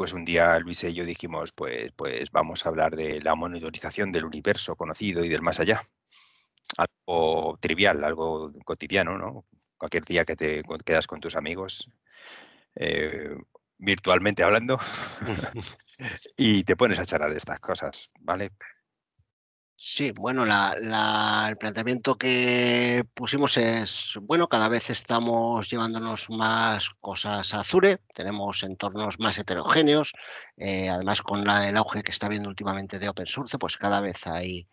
pues un día Luis y yo dijimos, pues, pues vamos a hablar de la monitorización del universo conocido y del más allá. Algo trivial, algo cotidiano, ¿no? Cualquier día que te quedas con tus amigos, eh, virtualmente hablando, y te pones a charlar de estas cosas, ¿vale? Sí, bueno, el planteamiento que pusimos es, bueno, cada vez estamos llevándonos más cosas a Azure, tenemos entornos más heterogéneos, eh, además con el auge que está habiendo últimamente de open source, pues cada vez hay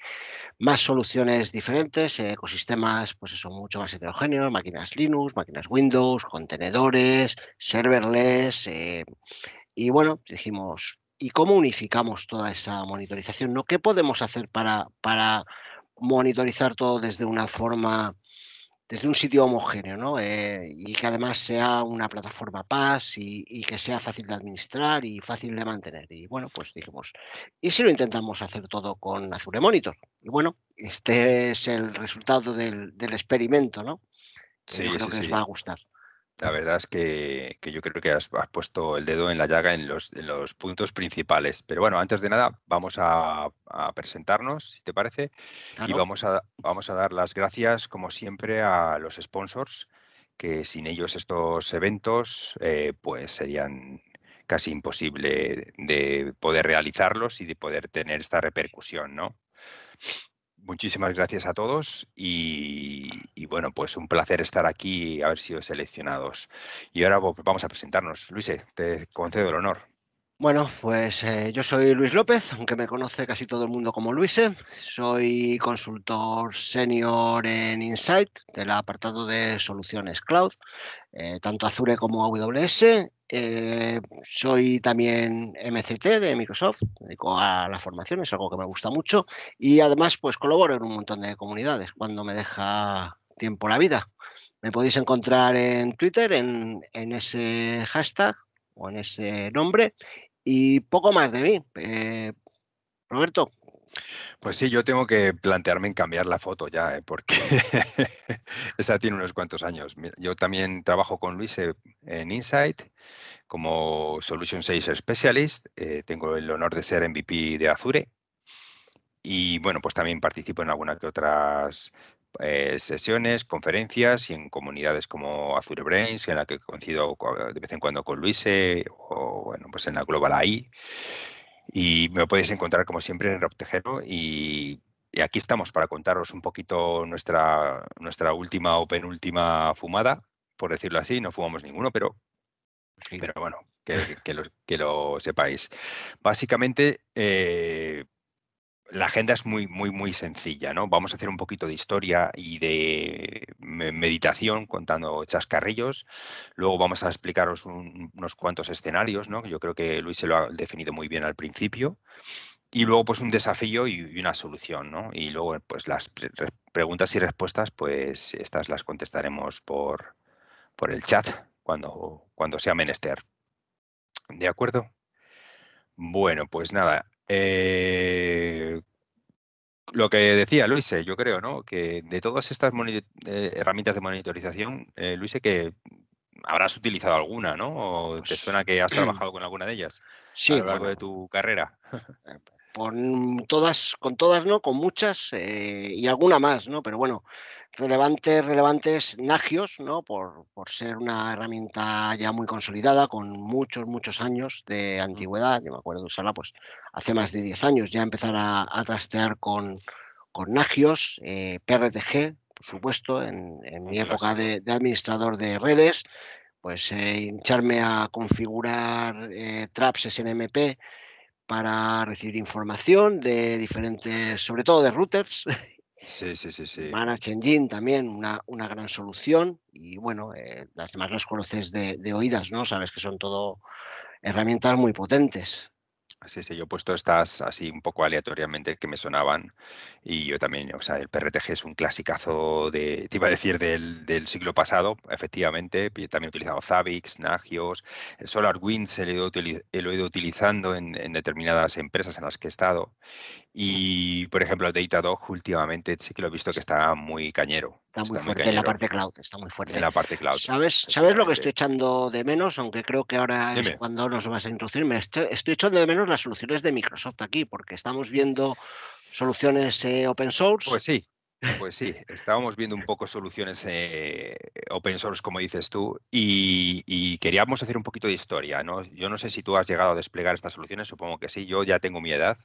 más soluciones diferentes, eh, ecosistemas, pues son mucho más heterogéneos, máquinas Linux, máquinas Windows, contenedores, serverless, eh, y bueno, dijimos, y cómo unificamos toda esa monitorización, ¿no? ¿Qué podemos hacer para, para monitorizar todo desde una forma, desde un sitio homogéneo, ¿no? Eh, y que además sea una plataforma PAS y, que sea fácil de administrar y fácil de mantener. Y bueno, pues dijimos, ¿y si lo intentamos hacer todo con Azure Monitor? Y bueno, este es el resultado del, experimento, ¿no? Sí, creo que os les va a gustar. La verdad es que, yo creo que has, puesto el dedo en la llaga en los, puntos principales. Pero bueno, antes de nada, vamos a, presentarnos, si te parece, y vamos a, vamos a dar las gracias, como siempre, a los sponsors, que sin ellos estos eventos eh, pues serían casi imposible de poder realizarlos y de poder tener esta repercusión, ¿no? Muchísimas gracias a todos y, bueno, pues un placer estar aquí y haber sido seleccionados. Y ahora pues, vamos a presentarnos. Luise, te concedo el honor. Bueno, pues eh, yo soy Luis López, aunque me conoce casi todo el mundo como Luise. Soy consultor senior en Insight del apartado de soluciones cloud, eh, tanto Azure como AWS eh, soy también MCT de Microsoft, me dedico a la formación, es algo que me gusta mucho y además pues colaboro en un montón de comunidades cuando me deja tiempo la vida. Me podéis encontrar en Twitter en, ese hashtag o en ese nombre y poco más de mí. Eh, Roberto, pues sí, yo tengo que plantearme en cambiar la foto ya, ¿eh? porque esa tiene unos cuantos años. Yo también trabajo con Luis e, en Insight como Solution 6 Specialist. Eh, tengo el honor de ser MVP de Azure. Y bueno, pues también participo en algunas que otras eh, sesiones, conferencias y en comunidades como Azure Brains, en la que coincido de vez en cuando con Luis e, o bueno, pues en la Global AI. Y me podéis encontrar como siempre en Rob Tejero y, aquí estamos para contaros un poquito nuestra, nuestra última o penúltima fumada, por decirlo así, no fumamos ninguno, pero, pero bueno, que, lo, sepáis. Básicamente, eh, la agenda es muy, muy, muy sencilla, ¿no? Vamos a hacer un poquito de historia y de meditación contando chascarrillos. Luego vamos a explicaros unos cuantos escenarios, ¿no? Yo creo que Luis se lo ha definido muy bien al principio. Y luego, pues, un desafío y, una solución, ¿no? Y luego, eh, pues, las preguntas y respuestas, pues, estas las contestaremos por, por el chat cuando, cuando sea menester. ¿De acuerdo? Bueno, pues nada, eh, lo que decía Luise, yo creo, ¿no? Que de todas estas eh, herramientas de monitorización, eh, Luise, que habrás utilizado alguna, ¿no? ¿O te suena que has pues trabajado con alguna de ellas a lo largo de tu carrera? Eh, con todas, con todas no, con muchas y alguna más, ¿no? Pero bueno, relevantes, relevantes nagios, ¿no? Por, ser una herramienta ya muy consolidada, con muchos, muchos años de antigüedad. Yo me acuerdo de usarla pues, hace más de 10 años, ya empezar a, trastear con, con nagios, eh, PRTG, por supuesto, en, mi época de, administrador de redes, pues eh, hincharme a configurar eh, traps SNMP para recibir información de diferentes, sobre todo de routers Sí, sí, sí, sí. Engine también, una, una gran solución. Y bueno, eh, las demás las conoces de, oídas, ¿no? Sabes que son todo herramientas muy potentes. Sí, sí, yo he puesto estas así un poco aleatoriamente que me sonaban. Y yo también, o sea, el PRTG es un clasicazo de, te iba a decir, del, siglo pasado, efectivamente. también he utilizado Zabbix, Nagios, el SolarWinds lo he ido utilizando en, en, determinadas empresas en las que he estado. Y, por ejemplo, Datadog últimamente sí que lo he visto que está muy cañero. Está muy fuerte en la parte cloud, está muy fuerte. En la parte cloud. ¿Sabes, lo que estoy echando de menos? Aunque creo que ahora es cuando nos vas a introducir. Me estoy, echando de menos las soluciones de Microsoft aquí, porque estamos viendo soluciones eh, open source. Pues sí. Pues sí, estábamos viendo un poco soluciones eh, open source, como dices tú, y, queríamos hacer un poquito de historia. ¿no? Yo no sé si tú has llegado a desplegar estas soluciones, supongo que sí, yo ya tengo mi edad,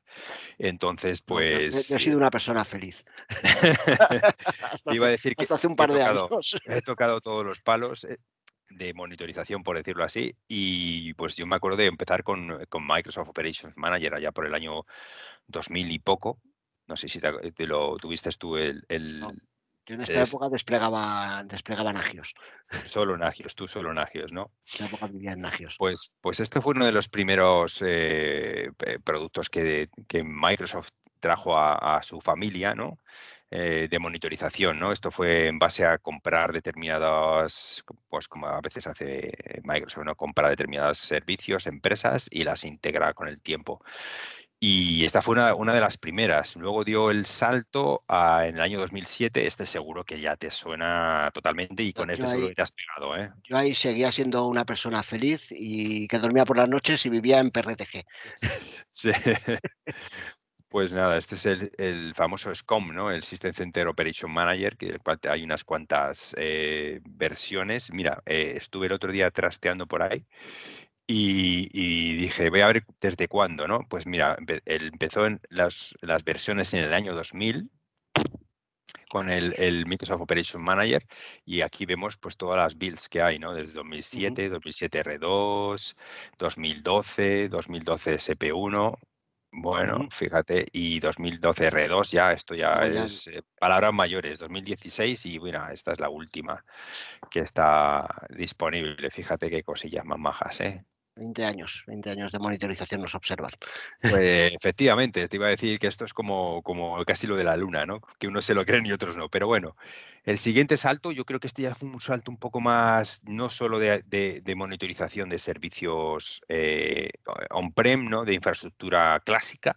entonces pues... Yo, he pues sido una persona feliz. Iba a decir que hace un par de años. He tocado todos los palos eh, de monitorización, por decirlo así, y pues yo me acuerdo de empezar con, con Microsoft Operations Manager allá por el año 2000 y poco, no sé si te, lo tuviste tú el... el Yo en esta época desplegaba, desplegaban agios. Solo Nagios, tú solo Nagios, ¿no? En esta época vivía en Pues, pues este fue uno de los primeros eh, productos que, que, Microsoft trajo a, su familia, ¿no? Eh, de monitorización, ¿no? Esto fue en base a comprar determinadas, pues como a veces hace Microsoft, ¿no? Compra determinados servicios, empresas y las integra con el tiempo. Y esta fue una, de las primeras. Luego dio el salto en el año 2007. Este seguro que ya te suena totalmente y con este seguro que te has pegado. ¿eh? Yo ahí seguía siendo una persona feliz y que dormía por las noches y vivía en PRTG. Sí. pues nada, este es el, el, famoso SCOM, ¿no? el System Center Operation Manager, que cual hay unas cuantas eh, versiones. Mira, eh, estuve el otro día trasteando por ahí y, dije, voy a ver desde cuándo, ¿no? Pues mira, empezó en las, las, versiones en el año 2000 con el, el, Microsoft Operation Manager y aquí vemos pues todas las builds que hay, ¿no? Desde 2007, 2007 R2, 2012, 2012 SP1, bueno, fíjate, y 2012 R2 ya, esto ya es eh, palabras mayores, 2016 y bueno, esta es la última que está disponible, fíjate qué cosillas más majas, ¿eh? 20 años, 20 años de monitorización nos observan. Pues, efectivamente, te iba a decir que esto es como, como el lo de la luna, ¿no? Que unos se lo creen y otros no, pero bueno, el siguiente salto, yo creo que este ya fue un salto un poco más, no solo de, monitorización de servicios eh, on-prem, de infraestructura clásica,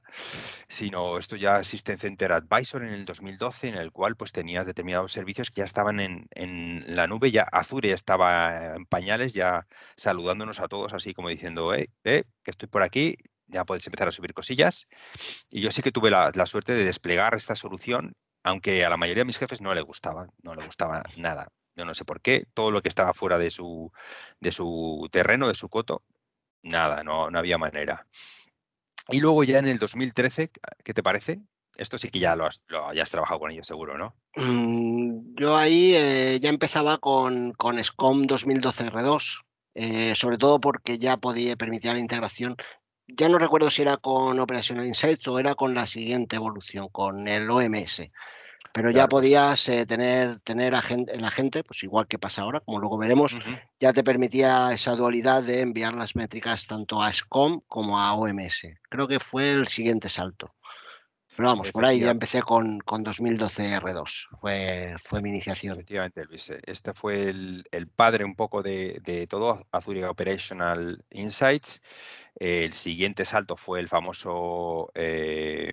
sino esto ya System Center Advisor en el 2012, en el cual pues tenías determinados servicios que ya estaban en, la nube, ya Azure ya estaba en pañales, ya saludándonos a todos, así como diciendo, hey eh, eh, que estoy por aquí, ya podéis empezar a subir cosillas. Y yo sí que tuve la suerte de desplegar esta solución aunque a la mayoría de mis jefes no le gustaba, no le gustaba nada. Yo no sé por qué, todo lo que estaba fuera de su, terreno, de su coto, nada, no, había manera. Y luego ya en el 2013, ¿qué te parece? Esto sí que ya lo hayas trabajado con ellos seguro, ¿no? Mm, yo ahí eh, ya empezaba con, SCOM 2012 R2, eh, sobre todo porque ya podía permitir la integración ya no recuerdo si era con Operational Insights o era con la siguiente evolución, con el OMS. Pero ya podías eh, tener, tener agente, la gente, pues igual que pasa ahora, como luego veremos, ya te permitía esa dualidad de enviar las métricas tanto a SCOM como a OMS. Creo que fue el siguiente salto. Pero vamos, por ahí ya empecé con, con 2012 R2, fue, fue mi iniciación. Efectivamente, Luis, eh, este fue el, padre un poco de, de todo, Azure Operational Insights, el siguiente salto fue el famoso eh,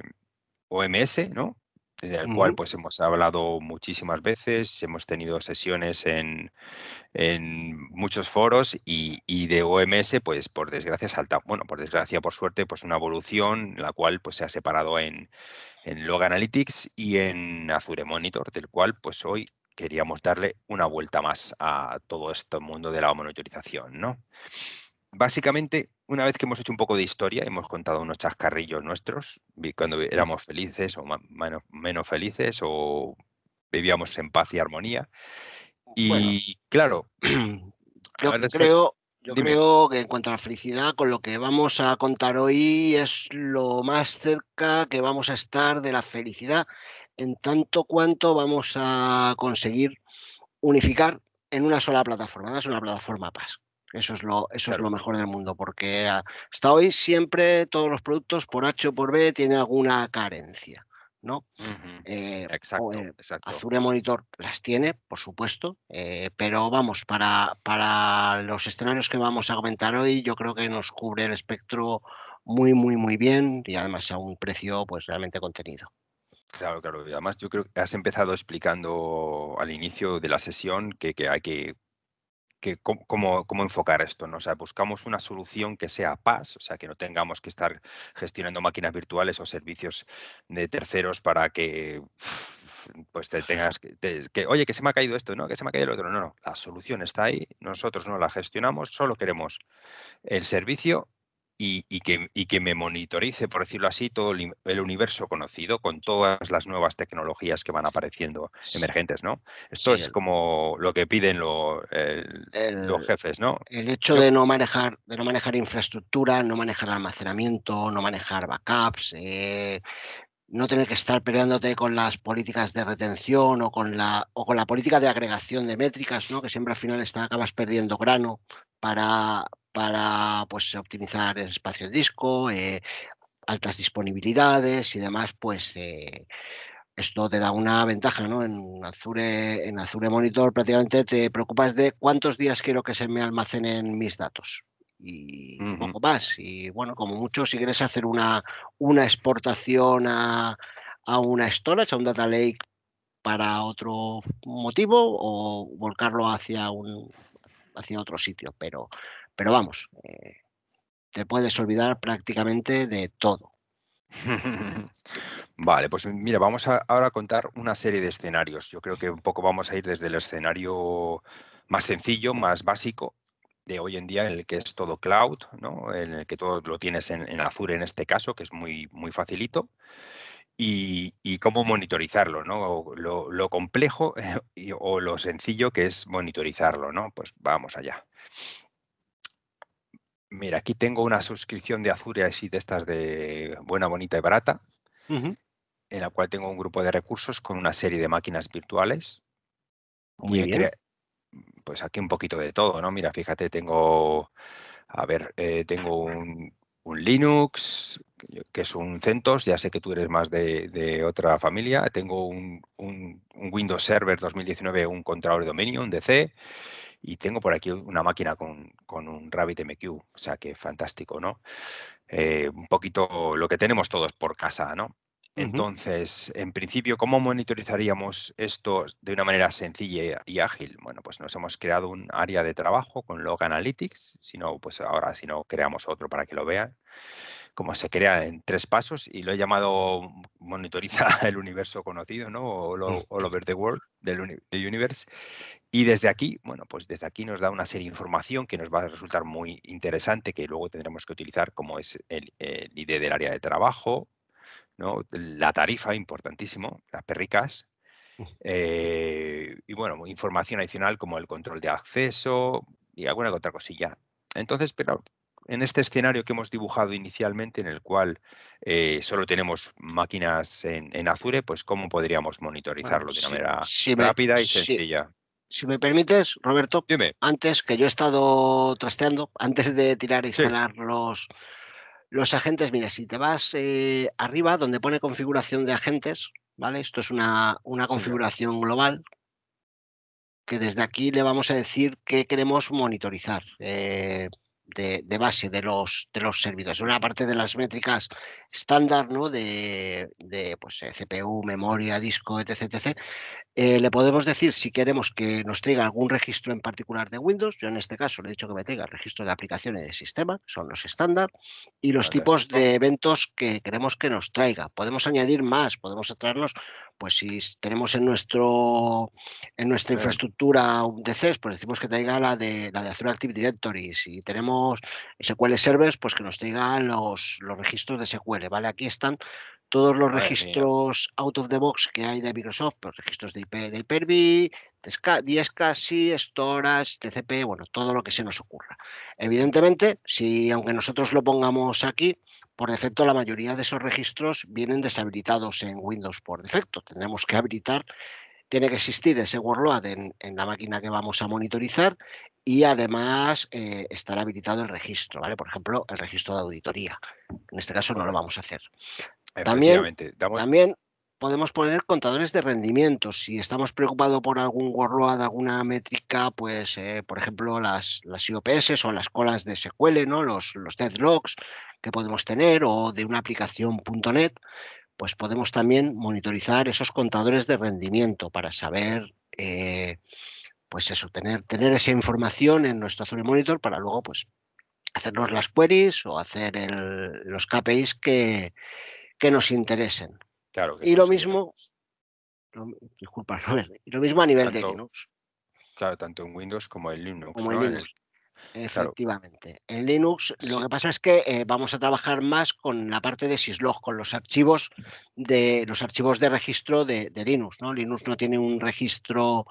OMS, ¿no? del cual pues hemos hablado muchísimas veces, hemos tenido sesiones en, en muchos foros y, de OMS pues por desgracia salta, bueno por desgracia por suerte pues una evolución la cual pues se ha separado en, en Log Analytics y en Azure Monitor, del cual pues hoy queríamos darle una vuelta más a todo este mundo de la monitorización, ¿no? Básicamente una vez que hemos hecho un poco de historia, hemos contado unos chascarrillos nuestros, cuando éramos felices o menos, felices o vivíamos en paz y armonía. Y claro, yo creo, que en cuanto a la felicidad, con lo que vamos a contar hoy es lo más cerca que vamos a estar de la felicidad, en tanto cuanto vamos a conseguir unificar en una sola plataforma, es una plataforma PAS. Eso es lo, eso es lo mejor del mundo, porque ah, hasta hoy siempre todos los productos por H o por B tienen alguna carencia. ¿no? Eh, exacto, Azure Monitor las tiene, por supuesto, eh, pero vamos, para, para los escenarios que vamos a comentar hoy, yo creo que nos cubre el espectro muy, muy, muy bien y además a un precio pues realmente contenido. Claro, claro. Y además yo creo que has empezado explicando al inicio de la sesión que, que hay que que cómo, enfocar esto, ¿no? O sea, buscamos una solución que sea paz o sea, que no tengamos que estar gestionando máquinas virtuales o servicios de terceros para que pues te tengas que, oye, que se me ha caído esto, ¿no? Que se me ha caído el otro. No, no, la solución está ahí, nosotros no la gestionamos, solo queremos el servicio y, que, me monitorice, por decirlo así, todo el, universo conocido con todas las nuevas tecnologías que van apareciendo emergentes, ¿no? Esto es como lo que piden los jefes, ¿no? El hecho de no manejar, de no manejar infraestructura, no manejar almacenamiento, no manejar backups, eh, no tener que estar peleándote con las políticas de retención o con la o con la política de agregación de métricas, ¿no? Que siempre al final acabas perdiendo grano para, para pues, optimizar el espacio de disco, eh, altas disponibilidades y demás, pues eh, esto te da una ventaja, ¿no? En Azure, en Azure Monitor prácticamente te preocupas de cuántos días quiero que se me almacenen mis datos y un poco más. Y bueno, como mucho, si quieres hacer una, una exportación a, a una storage, a un data lake para otro motivo o volcarlo hacia un hacia otro sitio, pero pero vamos, eh, te puedes olvidar prácticamente de todo. Vale, pues mira, vamos a, ahora a contar una serie de escenarios. Yo creo que un poco vamos a ir desde el escenario más sencillo, más básico de hoy en día, en el que es todo cloud, ¿no? en el que todo lo tienes en, en Azure en este caso, que es muy, muy facilito. Y, cómo monitorizarlo, ¿no? Lo, lo complejo o lo sencillo que es monitorizarlo, ¿no? Pues vamos allá. Mira, aquí tengo una suscripción de Azure así de estas de buena, bonita y barata, en la cual tengo un grupo de recursos con una serie de máquinas virtuales. Muy bien. Pues aquí un poquito de todo, ¿no? Mira, fíjate, tengo, a ver, eh, tengo un, Linux, que es un CentOS, ya sé que tú eres más de, otra familia. Tengo un, un, Windows Server 2019, un controlador de dominio, un DC. Y tengo por aquí una máquina con, con un RabbitMQ, o sea que fantástico, ¿no? Eh, un poquito lo que tenemos todos por casa, ¿no? Entonces, en principio, ¿cómo monitorizaríamos esto de una manera sencilla y ágil? Bueno, pues nos hemos creado un área de trabajo con Log Analytics, si no, pues ahora si no creamos otro para que lo vean como se crea en tres pasos y lo he llamado monitoriza el universo conocido, ¿no? All, over the world, del the universe. Y desde aquí, bueno, pues desde aquí nos da una serie de información que nos va a resultar muy interesante, que luego tendremos que utilizar como es el, el ID del área de trabajo, ¿no? La tarifa, importantísimo, las perricas, eh, y bueno, información adicional como el control de acceso y alguna otra cosilla. Entonces, pero en este escenario que hemos dibujado inicialmente, en el cual eh, solo tenemos máquinas en, Azure, pues cómo podríamos monitorizarlo de una manera rápida y sencilla. Si, me permites, Roberto, antes que yo he estado trasteando, antes de tirar e instalar los, los agentes, mira, si te vas eh, arriba donde pone configuración de agentes, ¿vale? Esto es una, una configuración global que desde aquí le vamos a decir qué queremos monitorizar. Eh, de, base de los, de los servidores. Una parte de las métricas estándar, ¿no? De, pues, eh, CPU, memoria, disco, etc. Eh, le podemos decir si queremos que nos traiga algún registro en particular de Windows. Yo en este caso le he dicho que me traiga registro de aplicaciones de sistema, son los estándar, y los tipos de eventos que queremos que nos traiga. Podemos añadir más, podemos traernos, pues si tenemos en nuestro en nuestra infraestructura un DCs, pues decimos que traiga la de la de Azure Active Directory. Si tenemos SQL servers, pues que nos traigan los, los registros de SQL, ¿vale? Aquí están todos los registros out of the box que hay de Microsoft, los pues, registros de IP, de Hyper-V, sí, Storage, TCP, bueno, todo lo que se nos ocurra. Evidentemente, si aunque nosotros lo pongamos aquí, por defecto la mayoría de esos registros vienen deshabilitados en Windows por defecto. Tendremos que habilitar tiene que existir ese workload en, la máquina que vamos a monitorizar y además eh, estar habilitado el registro, ¿vale? Por ejemplo, el registro de auditoría. En este caso no lo vamos a hacer. También, podemos poner contadores de rendimiento. Si estamos preocupados por algún workload, alguna métrica, pues, eh, por ejemplo, las, las IOPS o las colas de SQL, ¿no? Los, los deadlocks que podemos tener o de una aplicación .NET, pues podemos también monitorizar esos contadores de rendimiento para saber, eh, pues eso, tener, tener esa información en nuestro Azure Monitor para luego, pues, hacernos las queries o hacer los KPIs que, que nos interesen. Claro. y lo mismo, disculpa, y lo mismo a nivel de Linux. Claro, tanto en Windows como en Linux. Efectivamente. En Linux lo que pasa es que eh, vamos a trabajar más con la parte de syslog, con los archivos de los archivos de registro de, Linux. ¿no? Linux no tiene un registro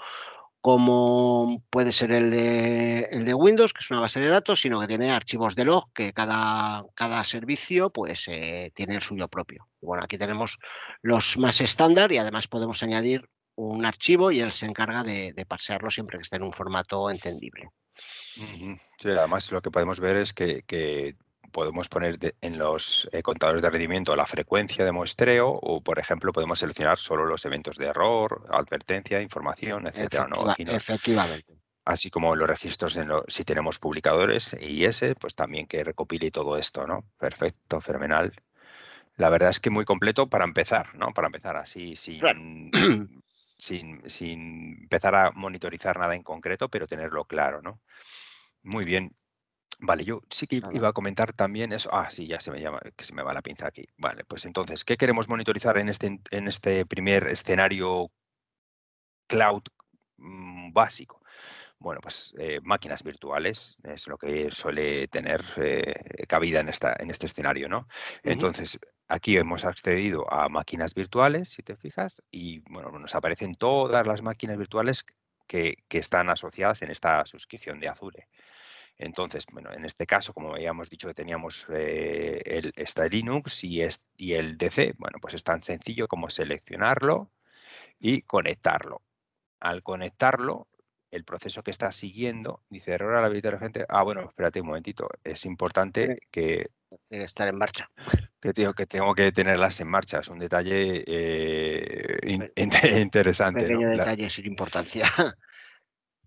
como puede ser el de, el de, Windows, que es una base de datos, sino que tiene archivos de log, que cada, cada servicio pues, eh, tiene el suyo propio. bueno, aquí tenemos los más estándar y además podemos añadir un archivo y él se encarga de, de parsearlo siempre que esté en un formato entendible. Sí, además lo que podemos ver es que, podemos poner en los eh, contadores de rendimiento la frecuencia de muestreo o, por ejemplo, podemos seleccionar solo los eventos de error, advertencia, información, etcétera. Efectivamente. Así como los registros, en si tenemos publicadores y ese, pues también que recopile todo esto, ¿no? Perfecto, fenomenal. La verdad es que muy completo para empezar, ¿no? Para empezar así, sin, sin, empezar a monitorizar nada en concreto, pero tenerlo claro, ¿no? Muy bien. Vale, yo sí que iba a comentar también eso. Ah, sí, ya se me llama, que se me va la pinza aquí. Vale, pues entonces, ¿qué queremos monitorizar en este, en este primer escenario cloud mm, básico? Bueno, pues eh, máquinas virtuales es lo que suele tener eh, cabida en, esta, en este escenario, ¿no? Entonces, Aquí hemos accedido a máquinas virtuales, si te fijas, y bueno, nos aparecen todas las máquinas virtuales que, están asociadas en esta suscripción de Azure. Entonces, bueno, en este caso, como habíamos dicho que teníamos eh, esta Linux y, el DC, bueno, pues es tan sencillo como seleccionarlo y conectarlo. Al conectarlo, el proceso que está siguiendo, dice error a de la gente. Ah, bueno, espérate un momentito. Es importante que. Debe estar en marcha que tengo que, tengo que tenerlas en marcha. Es un detalle eh, interesante. Un detalle sin importancia.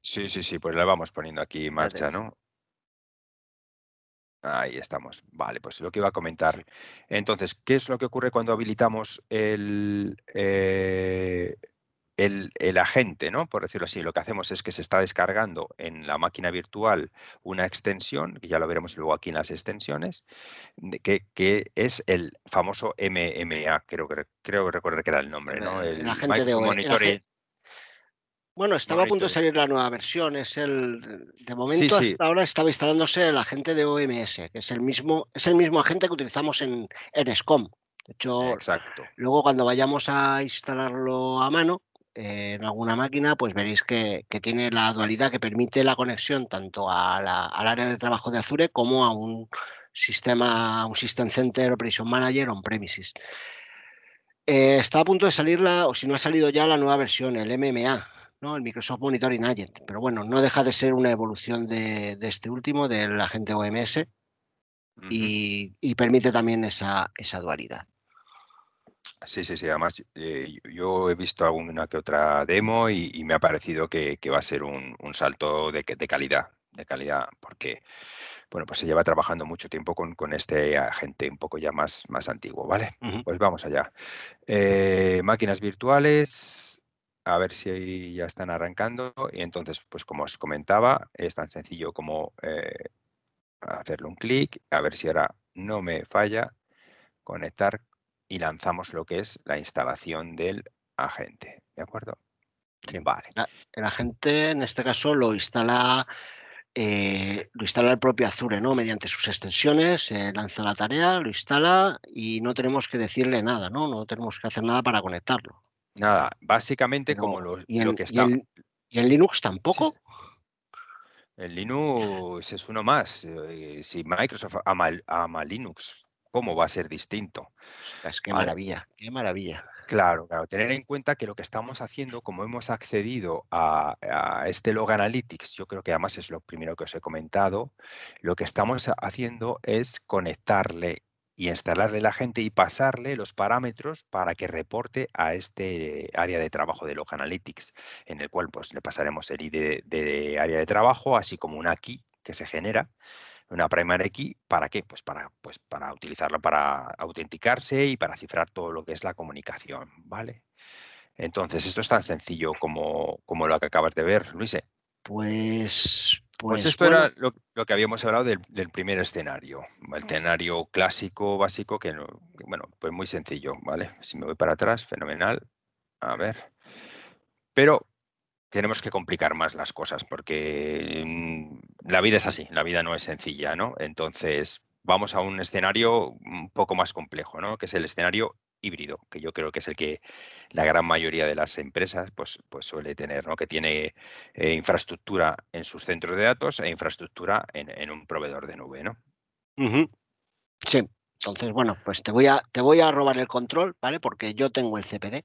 Sí, sí, sí, pues la vamos poniendo aquí en marcha, ¿no? Ahí estamos. Vale, pues lo que iba a comentar. Entonces, ¿qué es lo que ocurre cuando habilitamos el, eh, el, agente, ¿no? por decirlo así, lo que hacemos es que se está descargando en la máquina virtual una extensión, que ya lo veremos luego aquí en las extensiones, que, es el famoso MMA, creo que creo recordar que era el nombre, El, agente de monitoring. Bueno, estaba a punto de salir la nueva versión, es el de momento ahora estaba instalándose el agente de OMS, que es el mismo, es el mismo agente que utilizamos en, en SCOM. De hecho, luego cuando vayamos a instalarlo a mano, en alguna máquina, pues veréis que, tiene la dualidad que permite la conexión tanto a la, al área de trabajo de Azure como a un sistema, un System Center, Operation Manager on-premises. Eh, está a punto de salir, o si no ha salido ya, la nueva versión, el MMA, ¿no? el Microsoft Monitoring Agent. Pero bueno, no deja de ser una evolución de, este último, del agente OMS, y, y, permite también esa, esa dualidad. Sí, sí, sí. Además, eh, yo he visto alguna que otra demo y, me ha parecido que, va a ser un, salto de, calidad, de calidad, porque bueno, pues se lleva trabajando mucho tiempo con, este agente un poco ya más, más antiguo, ¿vale? Pues vamos allá. Eh, máquinas virtuales, a ver si ya están arrancando. Y entonces, pues como os comentaba, es tan sencillo como eh, hacerle un clic, a ver si ahora no me falla, conectar y lanzamos lo que es la instalación del agente. ¿De acuerdo? Vale. el agente, en este caso, lo instala, eh, lo instala el propio Azure, ¿no? Mediante sus extensiones, eh, lanza la tarea, lo instala y no tenemos que decirle nada, ¿no? No tenemos que hacer nada para conectarlo. Nada, básicamente como lo, ¿Y que está. ¿y en, Linux tampoco? El Linux es uno más. Eh, si Microsoft ama, ama Linux, ¿Cómo va a ser distinto? qué maravilla, qué maravilla. Claro, claro, tener en cuenta que lo que estamos haciendo, como hemos accedido a, este log analytics, yo creo que además es lo primero que os he comentado, lo que estamos haciendo es conectarle y instalarle la gente y pasarle los parámetros para que reporte a este área de trabajo de log analytics, en el cual pues le pasaremos el ID de área de trabajo, así como una key que se genera una primary key, ¿para qué? Pues para, pues para utilizarla para autenticarse y para cifrar todo lo que es la comunicación, ¿vale? Entonces, esto es tan sencillo como, como lo que acabas de ver, Luise. Pues, pues, pues esto era lo, que habíamos hablado del, primer escenario, el escenario clásico, básico, que, no, bueno, pues muy sencillo, ¿vale? Si me voy para atrás, fenomenal. A ver. Pero tenemos que complicar más las cosas porque mm, la vida es así, la vida no es sencilla, ¿no? Entonces, vamos a un escenario un poco más complejo, ¿no? Que es el escenario híbrido, que yo creo que es el que la gran mayoría de las empresas pues, pues suele tener, ¿no? que tiene eh, infraestructura en sus centros de datos e infraestructura en, un proveedor de nube. ¿no? Sí, entonces, bueno, pues te voy, a, robar el control, ¿vale? Porque yo tengo el CPD.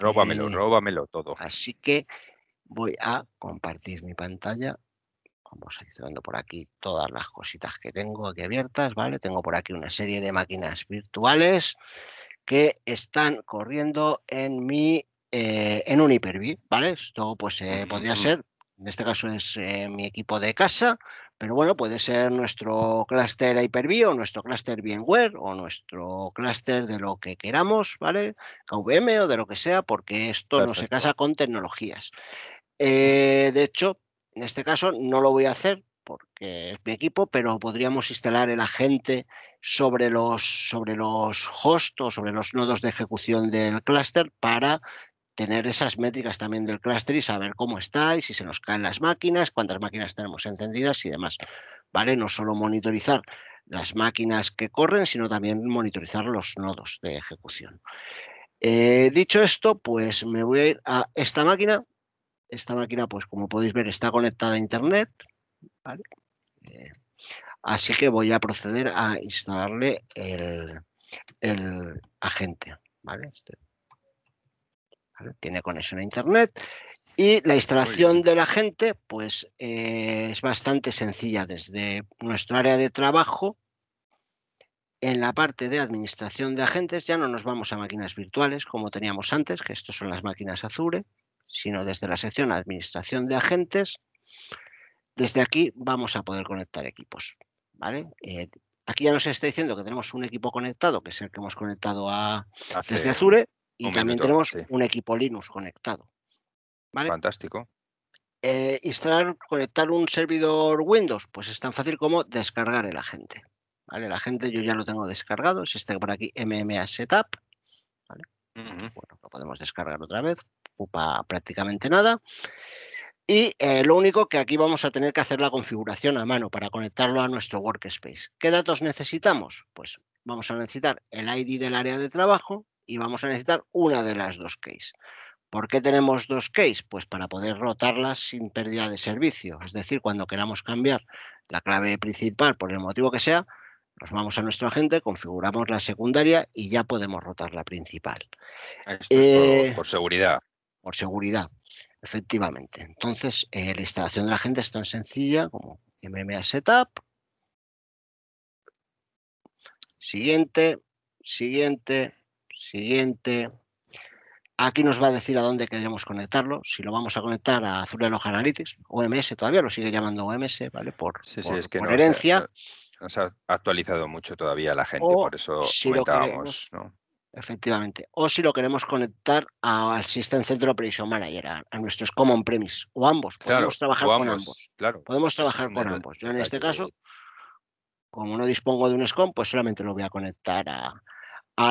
róbamelo, róbamelo todo. Así que voy a compartir mi pantalla. Vamos viendo por aquí todas las cositas que tengo aquí abiertas, ¿vale? Tengo por aquí una serie de máquinas virtuales que están corriendo en mi eh, en un Hyper-V, ¿vale? Esto pues eh, podría ser, en este caso es eh, mi equipo de casa, pero bueno, puede ser nuestro clúster Hyper-V o nuestro clúster VMware o nuestro clúster de lo que queramos, ¿vale? KVM o de lo que sea, porque esto no se casa con tecnologías. Eh, de hecho, en este caso no lo voy a hacer porque es mi equipo, pero podríamos instalar el agente sobre los, sobre los hosts o sobre los nodos de ejecución del clúster para tener esas métricas también del clúster y saber cómo está y si se nos caen las máquinas, cuántas máquinas tenemos encendidas y demás. ¿Vale? No solo monitorizar las máquinas que corren, sino también monitorizar los nodos de ejecución. Eh, dicho esto, pues me voy a ir a esta máquina esta máquina, pues como podéis ver, está conectada a Internet. Eh, así que voy a proceder a instalarle el, agente. Este, Tiene conexión a Internet. Y la instalación del agente, pues eh, es bastante sencilla desde nuestro área de trabajo. En la parte de administración de agentes ya no nos vamos a máquinas virtuales como teníamos antes, que estas son las máquinas Azure sino desde la sección Administración de Agentes, desde aquí vamos a poder conectar equipos. ¿vale? Eh, aquí ya nos está diciendo que tenemos un equipo conectado, que es el que hemos conectado a, desde Azure, y también tenemos un equipo Linux conectado. Fantástico. Eh, instalar, conectar un servidor Windows, pues es tan fácil como descargar el agente. ¿vale? El agente yo ya lo tengo descargado, es este por aquí, MMA Setup. Bueno, lo podemos descargar otra vez ocupa prácticamente nada. Y eh, lo único que aquí vamos a tener que hacer la configuración a mano para conectarlo a nuestro workspace. ¿Qué datos necesitamos? Pues vamos a necesitar el ID del área de trabajo y vamos a necesitar una de las dos keys. ¿Por qué tenemos dos keys? Pues para poder rotarlas sin pérdida de servicio. Es decir, cuando queramos cambiar la clave principal por el motivo que sea, nos vamos a nuestro agente, configuramos la secundaria y ya podemos rotar la principal. Esto eh, por seguridad por seguridad, efectivamente. Entonces, eh, la instalación de la gente es tan sencilla como MMA Setup. Siguiente, siguiente, siguiente. Aquí nos va a decir a dónde queremos conectarlo, si lo vamos a conectar a Azure Log Analytics, OMS todavía lo sigue llamando OMS, ¿vale? Por, sí, no, herencia. ha actualizado mucho todavía la gente, por eso si comentábamos, ¿no? Efectivamente. O si lo queremos conectar al System centro Operation Manager, a, a, nuestros Common Premise, o ambos. Podemos trabajar con ambos. Podemos trabajar con ambos. Yo en este caso, como no dispongo de un SCOM, pues solamente lo voy a conectar a,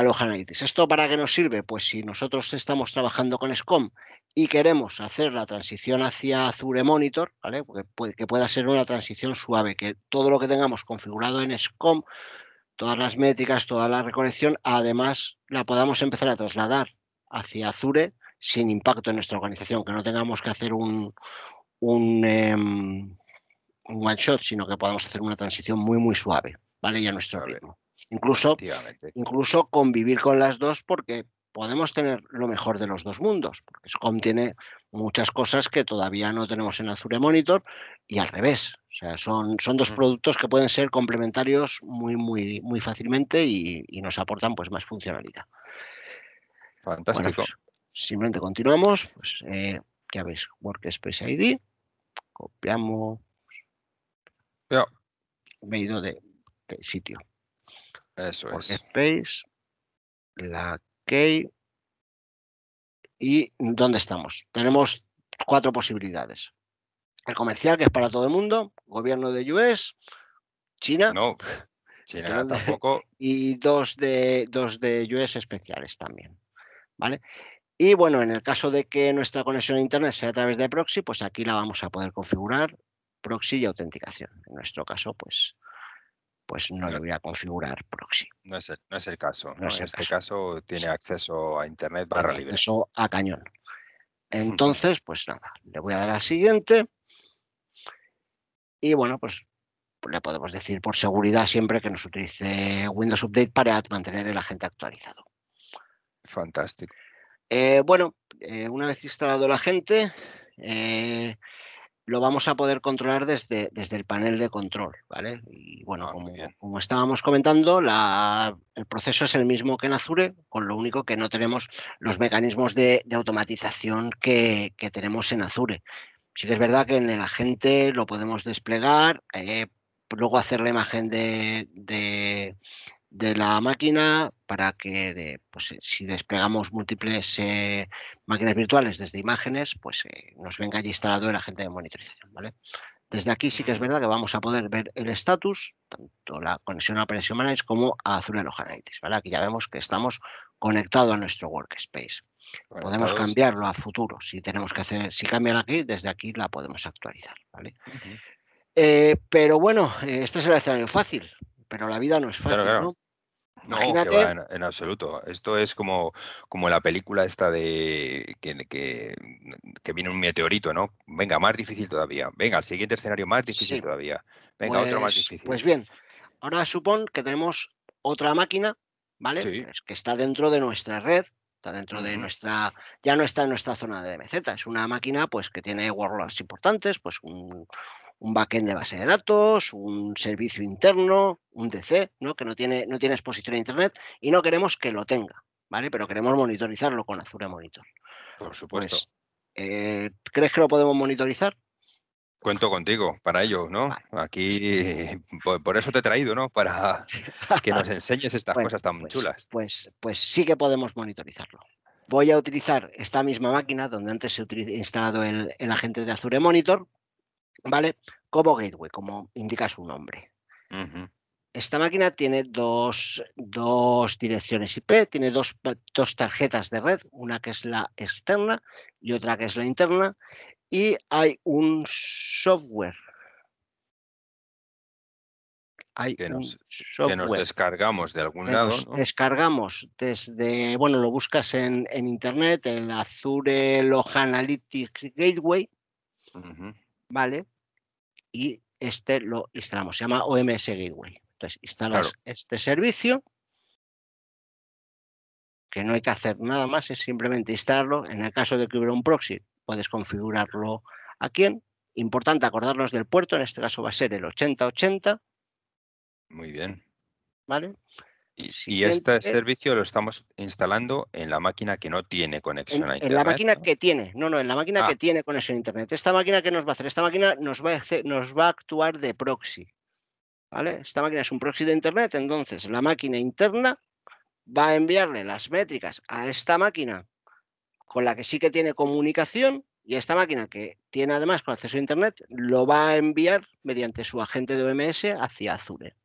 los Analytics. ¿Esto para qué nos sirve? Pues si nosotros estamos trabajando con SCOM y queremos hacer la transición hacia Azure Monitor, ¿vale? puede que pueda ser una transición suave, que todo lo que tengamos configurado en SCOM todas las métricas, toda la recolección, además la podamos empezar a trasladar hacia Azure sin impacto en nuestra organización, que no tengamos que hacer un, un, em, one shot, sino que podamos hacer una transición muy, muy suave, ¿vale? Ya nuestro problema. Incluso, incluso convivir con las dos porque podemos tener lo mejor de los dos mundos, porque SCOM tiene muchas cosas que todavía no tenemos en Azure Monitor y al revés. O sea, son, son dos productos que pueden ser complementarios muy, muy, muy fácilmente y, nos aportan pues más funcionalidad. Fantástico. simplemente continuamos. Pues, eh, ya veis, Workspace ID. Copiamos. Me he ido de, sitio. Eso Workspace. es. La ok. ¿Y dónde estamos? Tenemos cuatro posibilidades. El comercial, que es para todo el mundo, gobierno de US, China. No, China tampoco. Y dos de, dos de US especiales también. ¿Vale? Y bueno, en el caso de que nuestra conexión a Internet sea a través de proxy, pues aquí la vamos a poder configurar proxy y autenticación. En nuestro caso, pues pues no le voy a configurar proxy. No es el, caso. en este caso. tiene acceso a Internet barra libre. Acceso a cañón. Entonces, pues nada, le voy a dar a siguiente. Y bueno, pues le podemos decir por seguridad siempre que nos utilice Windows Update para mantener el agente actualizado. Fantástico. Eh, bueno, eh, una vez instalado el agente, eh, lo vamos a poder controlar desde, desde el panel de control, ¿vale? Y bueno, ah, como, estábamos comentando, la, el proceso es el mismo que en Azure, con lo único que no tenemos los mecanismos de, automatización que, tenemos en Azure. Sí que es verdad que en el agente lo podemos desplegar, eh, luego hacer la imagen de de la máquina para que pues, eh, si desplegamos múltiples eh, máquinas virtuales desde imágenes, pues eh, nos venga allí instalado el agente de monitorización. ¿vale? Desde aquí sí que es verdad que vamos a poder ver el estatus, tanto la conexión a Operation Manage como a Azure Analytics. Aquí ya vemos que estamos conectados a nuestro workspace. podemos cambiarlo a futuro. Si tenemos que hacer, si cambian aquí, desde aquí la podemos actualizar. pero bueno, este es el escenario fácil pero la vida no es fácil, ¿no? No, en, absoluto. Esto es como, como la película esta de que, viene un meteorito, ¿no? Venga, más difícil todavía. Venga, el siguiente escenario más difícil todavía. Venga, otro más pues, difícil. Pues bien, ahora supón que tenemos otra máquina, ¿vale? que está dentro de nuestra red, está dentro de nuestra, ya no está en nuestra zona de MZ, es una máquina pues que tiene workloads importantes, pues un, un backend de base de datos, un servicio interno, un DC, ¿no? que no tiene, no tiene exposición a Internet y no queremos que lo tenga, ¿vale? Pero queremos monitorizarlo con Azure Monitor. Por supuesto. Pues, eh, ¿Crees que lo podemos monitorizar? Cuento contigo para ello, ¿no? Aquí, por, eso te he traído, ¿no? Para que nos enseñes estas cosas tan pues, chulas. Pues, pues sí que podemos monitorizarlo. Voy a utilizar esta misma máquina donde antes se ha instalado el, el agente de Azure Monitor ¿vale? Como gateway, como indica su nombre. Esta máquina tiene dos, dos, direcciones IP, tiene dos, dos tarjetas de red, una que es la externa y otra que es la interna, y hay un software que nos, nos, descargamos de algún lado. Descargamos desde, bueno, lo buscas en, en internet, el Azure Log Analytics Gateway, ¿vale? Y este lo instalamos, se llama OMS Gateway. Entonces, instalas este servicio, que no hay que hacer nada más, es simplemente instalarlo. En el caso de que hubiera un proxy, puedes configurarlo a quién. Importante acordarnos del puerto, en este caso va a ser el 8080. Muy bien. ¿Vale? Y, este eh servicio lo estamos instalando en la máquina que no tiene conexión a Internet. En la máquina que tiene, no, no, en la máquina ah. que tiene conexión a Internet. Esta máquina que nos va a hacer, esta máquina nos va a, nos va a actuar de proxy. ¿vale? Esta máquina es un proxy de Internet, entonces la máquina interna va a enviarle las métricas a esta máquina con la que sí que tiene comunicación y esta máquina que tiene además con acceso a Internet lo va a enviar mediante su agente de OMS hacia Azure.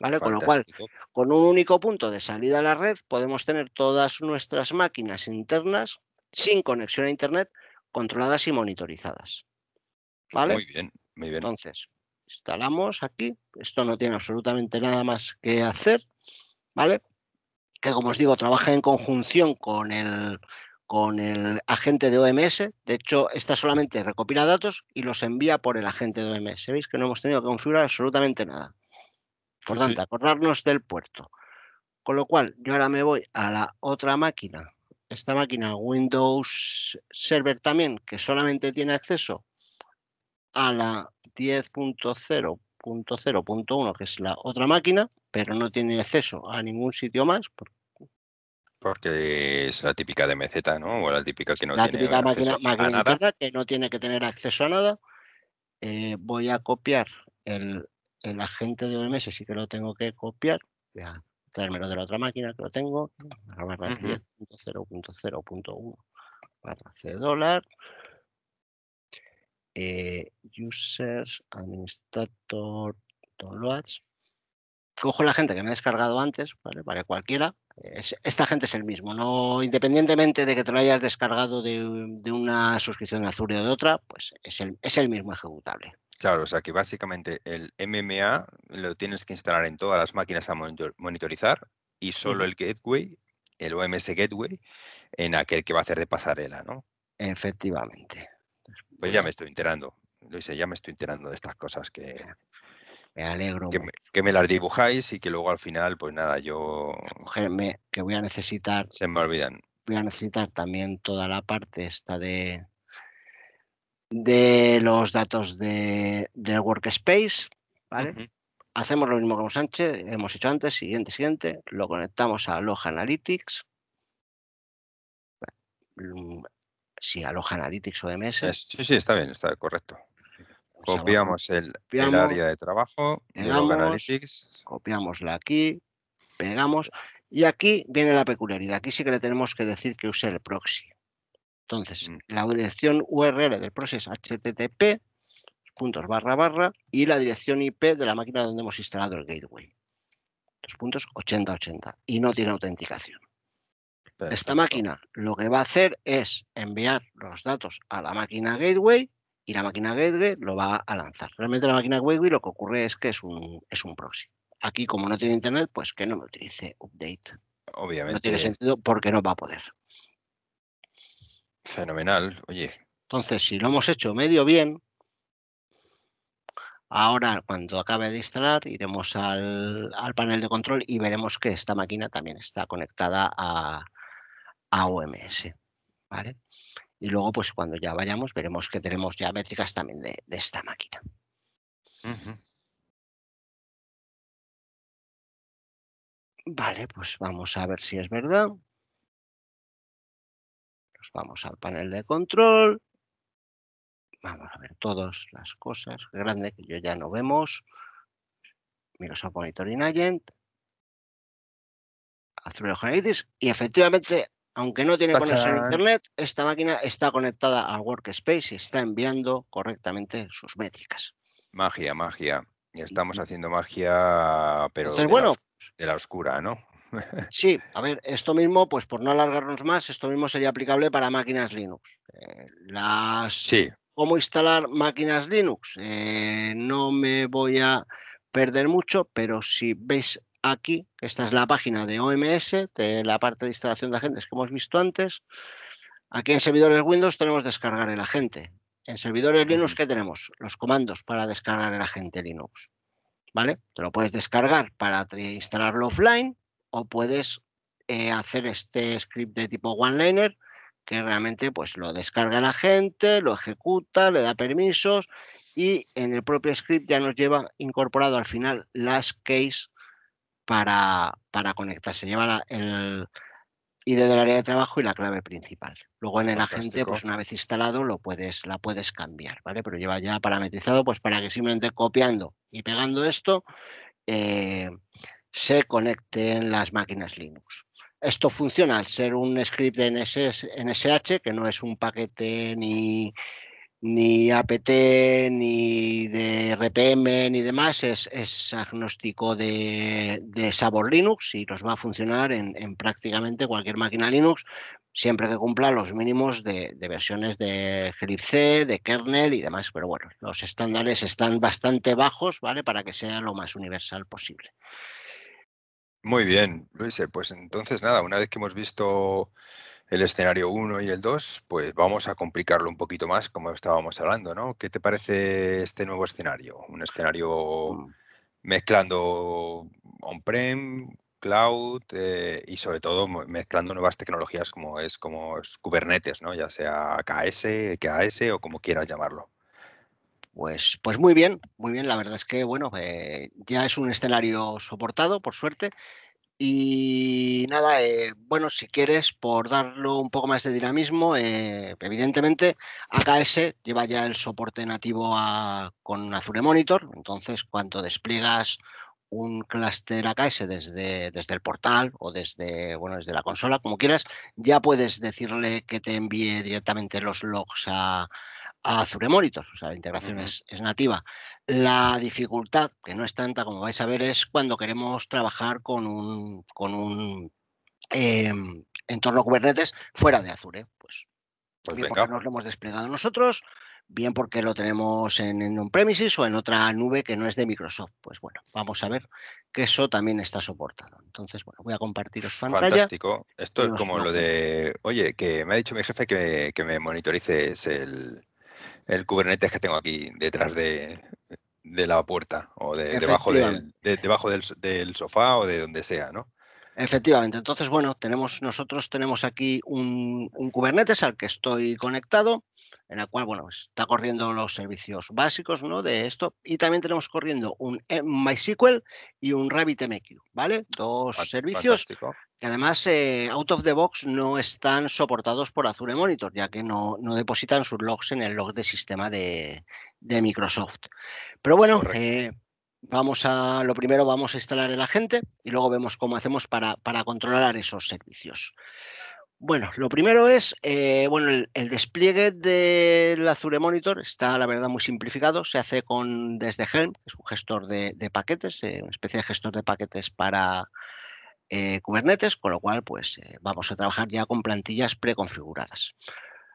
Con lo cual, con un único punto de salida a la red, podemos tener todas nuestras máquinas internas sin conexión a Internet controladas y monitorizadas. ¿Vale? Muy bien, muy bien. Entonces, instalamos aquí. Esto no tiene absolutamente nada más que hacer. ¿Vale? Que como os digo, trabaja en conjunción con el, con el agente de OMS. De hecho, esta solamente recopila datos y los envía por el agente de OMS. Veis que no hemos tenido que configurar absolutamente nada. Por tanto, acordarnos del puerto. Con lo cual, yo ahora me voy a la otra máquina, esta máquina Windows Server también, que solamente tiene acceso a la 10.0.0.1, que es la otra máquina, pero no tiene acceso a ningún sitio más. Porque es la típica de MZ, ¿no? O la típica que no la tiene típica máquina, máquina que no tiene que tener acceso a nada. Eh, voy a copiar el el agente de OMS sí que lo tengo que copiar, voy a traérmelo de la otra máquina que lo tengo, a barra 10.0.0.1 barra C dólar. Eh, users, administrator, Cojo la gente que me ha descargado antes, ¿vale? cualquiera. esta gente es el mismo, no independientemente de que te lo hayas descargado de, una suscripción de Azure o de otra, pues es el mismo ejecutable. Claro, o sea que básicamente el MMA lo tienes que instalar en todas las máquinas a monitorizar y solo el gateway, el OMS gateway, en aquel que va a hacer de pasarela, ¿no? Efectivamente. Pues ya me estoy enterando, Luis, ya me estoy enterando de estas cosas que... Me alegro. Que me, las dibujáis y que luego al final, pues nada, yo... que voy a necesitar... Se me olvidan. Voy a necesitar también toda la parte esta de, de los datos de, del workspace, ¿vale? Hacemos lo mismo con Sánchez, hemos hecho antes, siguiente, siguiente, lo conectamos a loja Analytics. Sí, Aloha Analytics o OMS. Sí, sí, está bien, está correcto. Pues copiamos el, área de trabajo pegamos, Analytics. Copiamosla aquí, pegamos. Y aquí viene la peculiaridad. Aquí sí que le tenemos que decir que use el proxy. Entonces, mm. la dirección URL del proceso HTTP, puntos barra barra, y la dirección IP de la máquina donde hemos instalado el gateway. Los puntos 8080. Y no tiene autenticación. Esta máquina lo que va a hacer es enviar los datos a la máquina gateway y la máquina gateway lo va a lanzar. Realmente la máquina gateway lo que ocurre es que es un, es un proxy. Aquí, como no tiene internet, pues que no me utilice update. Obviamente. No tiene sentido porque no va a poder. Fenomenal, oye. Entonces, si lo hemos hecho medio bien, ahora cuando acabe de instalar iremos al, al panel de control y veremos que esta máquina también está conectada a, a OMS. ¿vale? Y luego, pues cuando ya vayamos, veremos que tenemos ya métricas también de, de esta máquina. Vale, pues vamos a ver si es verdad. Vamos al panel de control. Vamos a ver todas las cosas grandes que yo ya no vemos. al Monitoring Agent. Azure Analytics. Y efectivamente, aunque no tiene conexión a Internet, esta máquina está conectada al Workspace y está enviando correctamente sus métricas. Magia, magia. Y estamos haciendo magia, pero bueno, de la oscura, ¿no? Sí, a ver, esto mismo, pues por no alargarnos más, esto mismo sería aplicable para máquinas Linux. Eh, ¿Cómo instalar máquinas Linux? Eh, no me voy a perder mucho, pero si veis aquí, que esta es la página de OMS, de la parte de instalación de agentes que hemos visto antes, aquí en servidores Windows tenemos descargar el agente. En servidores Linux, ¿qué tenemos? Los comandos para descargar el agente Linux. ¿Vale? Te lo puedes descargar para instalarlo offline o puedes eh, hacer este script de tipo one-liner que realmente pues lo descarga la gente, lo ejecuta, le da permisos y en el propio script ya nos lleva incorporado al final las case para, para conectarse. Lleva el ID del área de trabajo y la clave principal. Luego en el agente, pues una vez instalado, lo puedes, la puedes cambiar, ¿vale? Pero lleva ya parametrizado, pues para que simplemente copiando y pegando esto eh, se conecten las máquinas Linux. Esto funciona al ser un script de NSH, que no es un paquete ni, ni apt, ni de RPM, ni demás, es, es agnóstico de, de, sabor Linux y nos va a funcionar en, en, prácticamente cualquier máquina Linux, siempre que cumpla los mínimos de, de versiones de C de kernel y demás. Pero bueno, los estándares están bastante bajos, ¿vale? Para que sea lo más universal posible. Muy bien, Luis, eh, Pues entonces nada, una vez que hemos visto el escenario 1 y el 2, pues vamos a complicarlo un poquito más, como estábamos hablando, ¿no? ¿Qué te parece este nuevo escenario? Un escenario mm. mezclando on-prem, cloud eh, y sobre todo mezclando nuevas tecnologías como es como es Kubernetes, ¿no? Ya sea KS, e KAS o como quieras llamarlo. Pues, pues muy bien, muy bien. La verdad es que, bueno, eh, ya es un escenario soportado, por suerte. Y nada, eh, bueno, si quieres, por darlo un poco más de dinamismo, eh, evidentemente AKS lleva ya el soporte nativo con Azure Monitor, entonces cuando despliegas un clúster AKS desde, desde el portal o desde, bueno, desde la consola, como quieras, ya puedes decirle que te envíe directamente los logs a, Azure Monitor, o sea, la integración es, nativa. La dificultad, que no es tanta como vais a ver, es cuando queremos trabajar con un, con un em, entorno Kubernetes fuera de Azure. Pues, pues bien porque nos lo hemos desplegado nosotros, bien porque lo tenemos en, un premises o en otra nube que no es de Microsoft. Pues bueno, vamos a ver que eso también está soportado. Entonces, bueno, voy a compartiros pantalla. Fantástico. Esto es como lo de, oye, que me ha dicho mi jefe que, que me monitorices el el Kubernetes que tengo aquí detrás de, la puerta o debajo, del, debajo sofá o de donde sea, ¿no? Efectivamente. Entonces, bueno, tenemos, nosotros tenemos aquí un, un Kubernetes al que estoy conectado en la cual, bueno, está corriendo los servicios básicos, ¿no? De esto. Y también tenemos corriendo un eh, MySQL y un RabbitMQ, ¿vale? Dos servicios que además eh, out of the box no están soportados por Azure Monitor, ya que no, depositan sus logs en el log de sistema de, Microsoft. Pero bueno, eh, vamos a lo primero vamos a instalar el agente y luego vemos cómo hacemos para, para controlar esos servicios. Bueno, lo primero es, eh, bueno, el, despliegue del Azure Monitor está, la verdad, muy simplificado. Se hace con desde Helm, que es un gestor de, paquetes, eh, una especie de gestor de paquetes para eh, Kubernetes, con lo cual, pues, vamos a trabajar ya con plantillas preconfiguradas.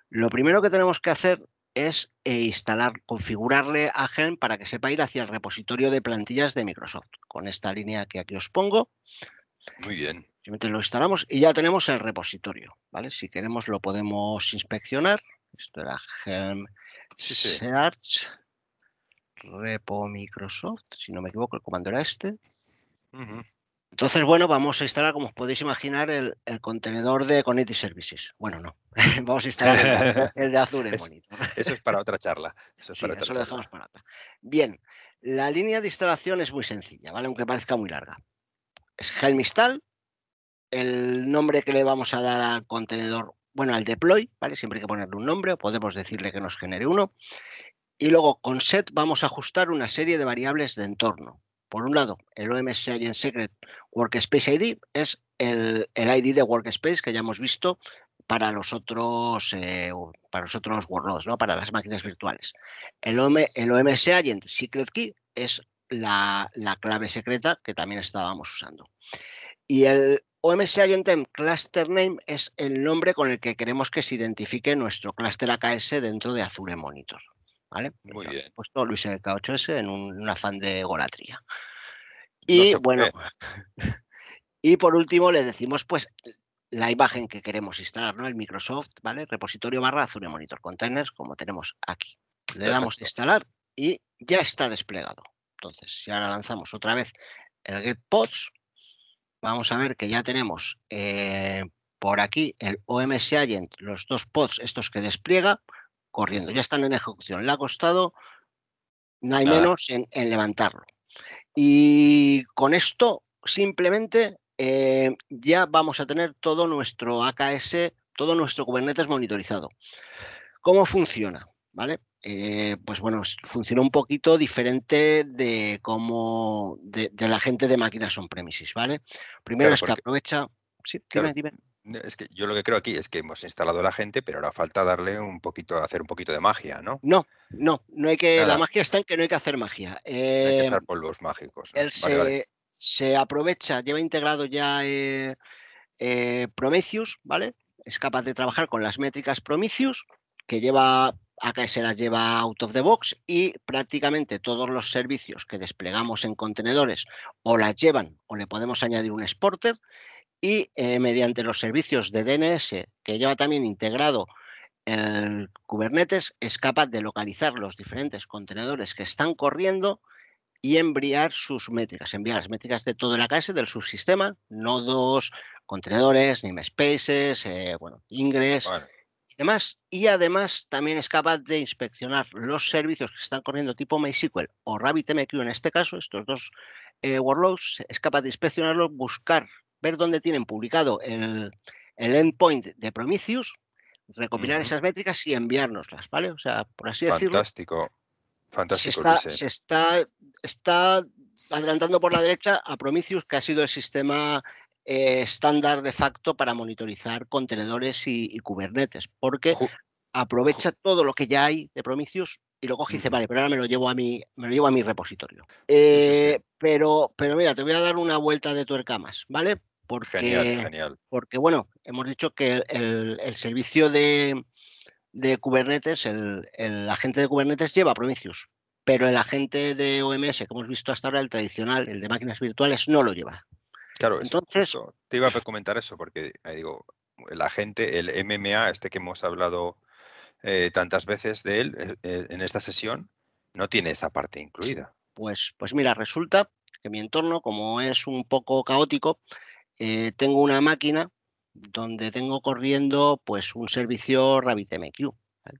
Lo primero que tenemos que hacer es instalar, configurarle a Helm para que sepa ir hacia el repositorio de plantillas de Microsoft, con esta línea que aquí os pongo. Muy bien. Simplemente lo instalamos y ya tenemos el repositorio. ¿vale? Si queremos lo podemos inspeccionar. Esto era Helm Search Repo Microsoft, si no me equivoco, el comando era este. Entonces, bueno, vamos a instalar, como os podéis imaginar, el, contenedor de Conity Services. Bueno, no, vamos a instalar el, de Azure. eso es para otra charla. Eso, es para Bien, la línea de instalación es muy sencilla, ¿vale? Aunque parezca muy larga. Es Helm install, el nombre que le vamos a dar al contenedor, bueno, al deploy, ¿vale? Siempre hay que ponerle un nombre, podemos decirle que nos genere uno. Y luego con set vamos a ajustar una serie de variables de entorno. Por un lado, el OMS Agent Secret Workspace ID es el, el ID de Workspace que ya hemos visto para los otros, eh, para los otros workloads, ¿no? para las máquinas virtuales. El, el OMS Agent Secret Key es la, la clave secreta que también estábamos usando. Y el, OMS Agentem Cluster Name es el nombre con el que queremos que se identifique nuestro clúster AKS dentro de Azure Monitor. ¿Vale? Muy bien. He puesto Luis k 8 s en un, afán de golatría. Y bueno, y por último le decimos pues la imagen que queremos instalar, ¿no? El Microsoft, ¿vale? Repositorio barra Azure Monitor Containers, como tenemos aquí. Le damos instalar y ya está desplegado. Entonces, si ahora lanzamos otra vez el Get GetPods, vamos a ver que ya tenemos eh, por aquí el OMS Agent, los dos pods estos que despliega, corriendo, ya están en ejecución. Le ha costado, no hay Nada. menos en, levantarlo. Y con esto simplemente eh, ya vamos a tener todo nuestro AKS, todo nuestro Kubernetes monitorizado. ¿Cómo funciona? ¿Vale? Eh, pues bueno, funciona un poquito diferente de cómo de, la gente de máquinas on premises, ¿vale? Primero es que aprovecha. Sí, Es que yo lo que creo aquí es que hemos instalado la gente, pero ahora falta darle un poquito, hacer un poquito de magia, ¿no? No, no, no hay que. La magia está en que no hay que hacer magia. no hay que eh, polvos mágicos. se, aprovecha, lleva integrado ya eh, Prometheus, ¿vale? Es capaz de trabajar con las métricas Prometheus, que lleva acá se las lleva out of the box y prácticamente todos los servicios que desplegamos en contenedores o las llevan o le podemos añadir un exporter y eh, mediante los servicios de DNS que lleva también integrado el Kubernetes es capaz de localizar los diferentes contenedores que están corriendo y enviar sus métricas, enviar las métricas de todo el AKS del subsistema, nodos, contenedores, namespaces, eh, bueno, ingres, y además también es capaz de inspeccionar los servicios que están corriendo tipo MySQL o RabbitMQ en este caso, estos dos eh, workloads, es capaz de inspeccionarlos, buscar, ver dónde tienen publicado el, el endpoint de Prometheus, recopilar esas métricas y enviárnoslas, ¿vale? O sea, por así decirlo. Fantástico. Fantástico. Se está, está, está adelantando por la derecha a Prometheus, que ha sido el sistema eh, estándar de facto para monitorizar contenedores y, Kubernetes, porque aprovecha todo lo que ya hay de Prometheus y lo coge y dice, vale, pero ahora me lo llevo a mi, me lo llevo a mi repositorio. Eh, pero, pero mira, te voy a dar una vuelta de tuerca más, ¿vale? Porque, genial, genial. porque bueno, hemos dicho que el, servicio de, de Kubernetes, el, el, agente de Kubernetes lleva Prometheus, pero el agente de OMS que hemos visto hasta ahora, el tradicional, el de máquinas virtuales, no lo lleva. Claro, Entonces, eso, te iba a comentar eso, porque digo, la gente, el MMA, este que hemos hablado eh, tantas veces de él eh, eh, en esta sesión, no tiene esa parte incluida. Pues, pues mira, resulta que mi entorno, como es un poco caótico, tengo una máquina donde tengo corriendo pues un servicio RabbitMQ.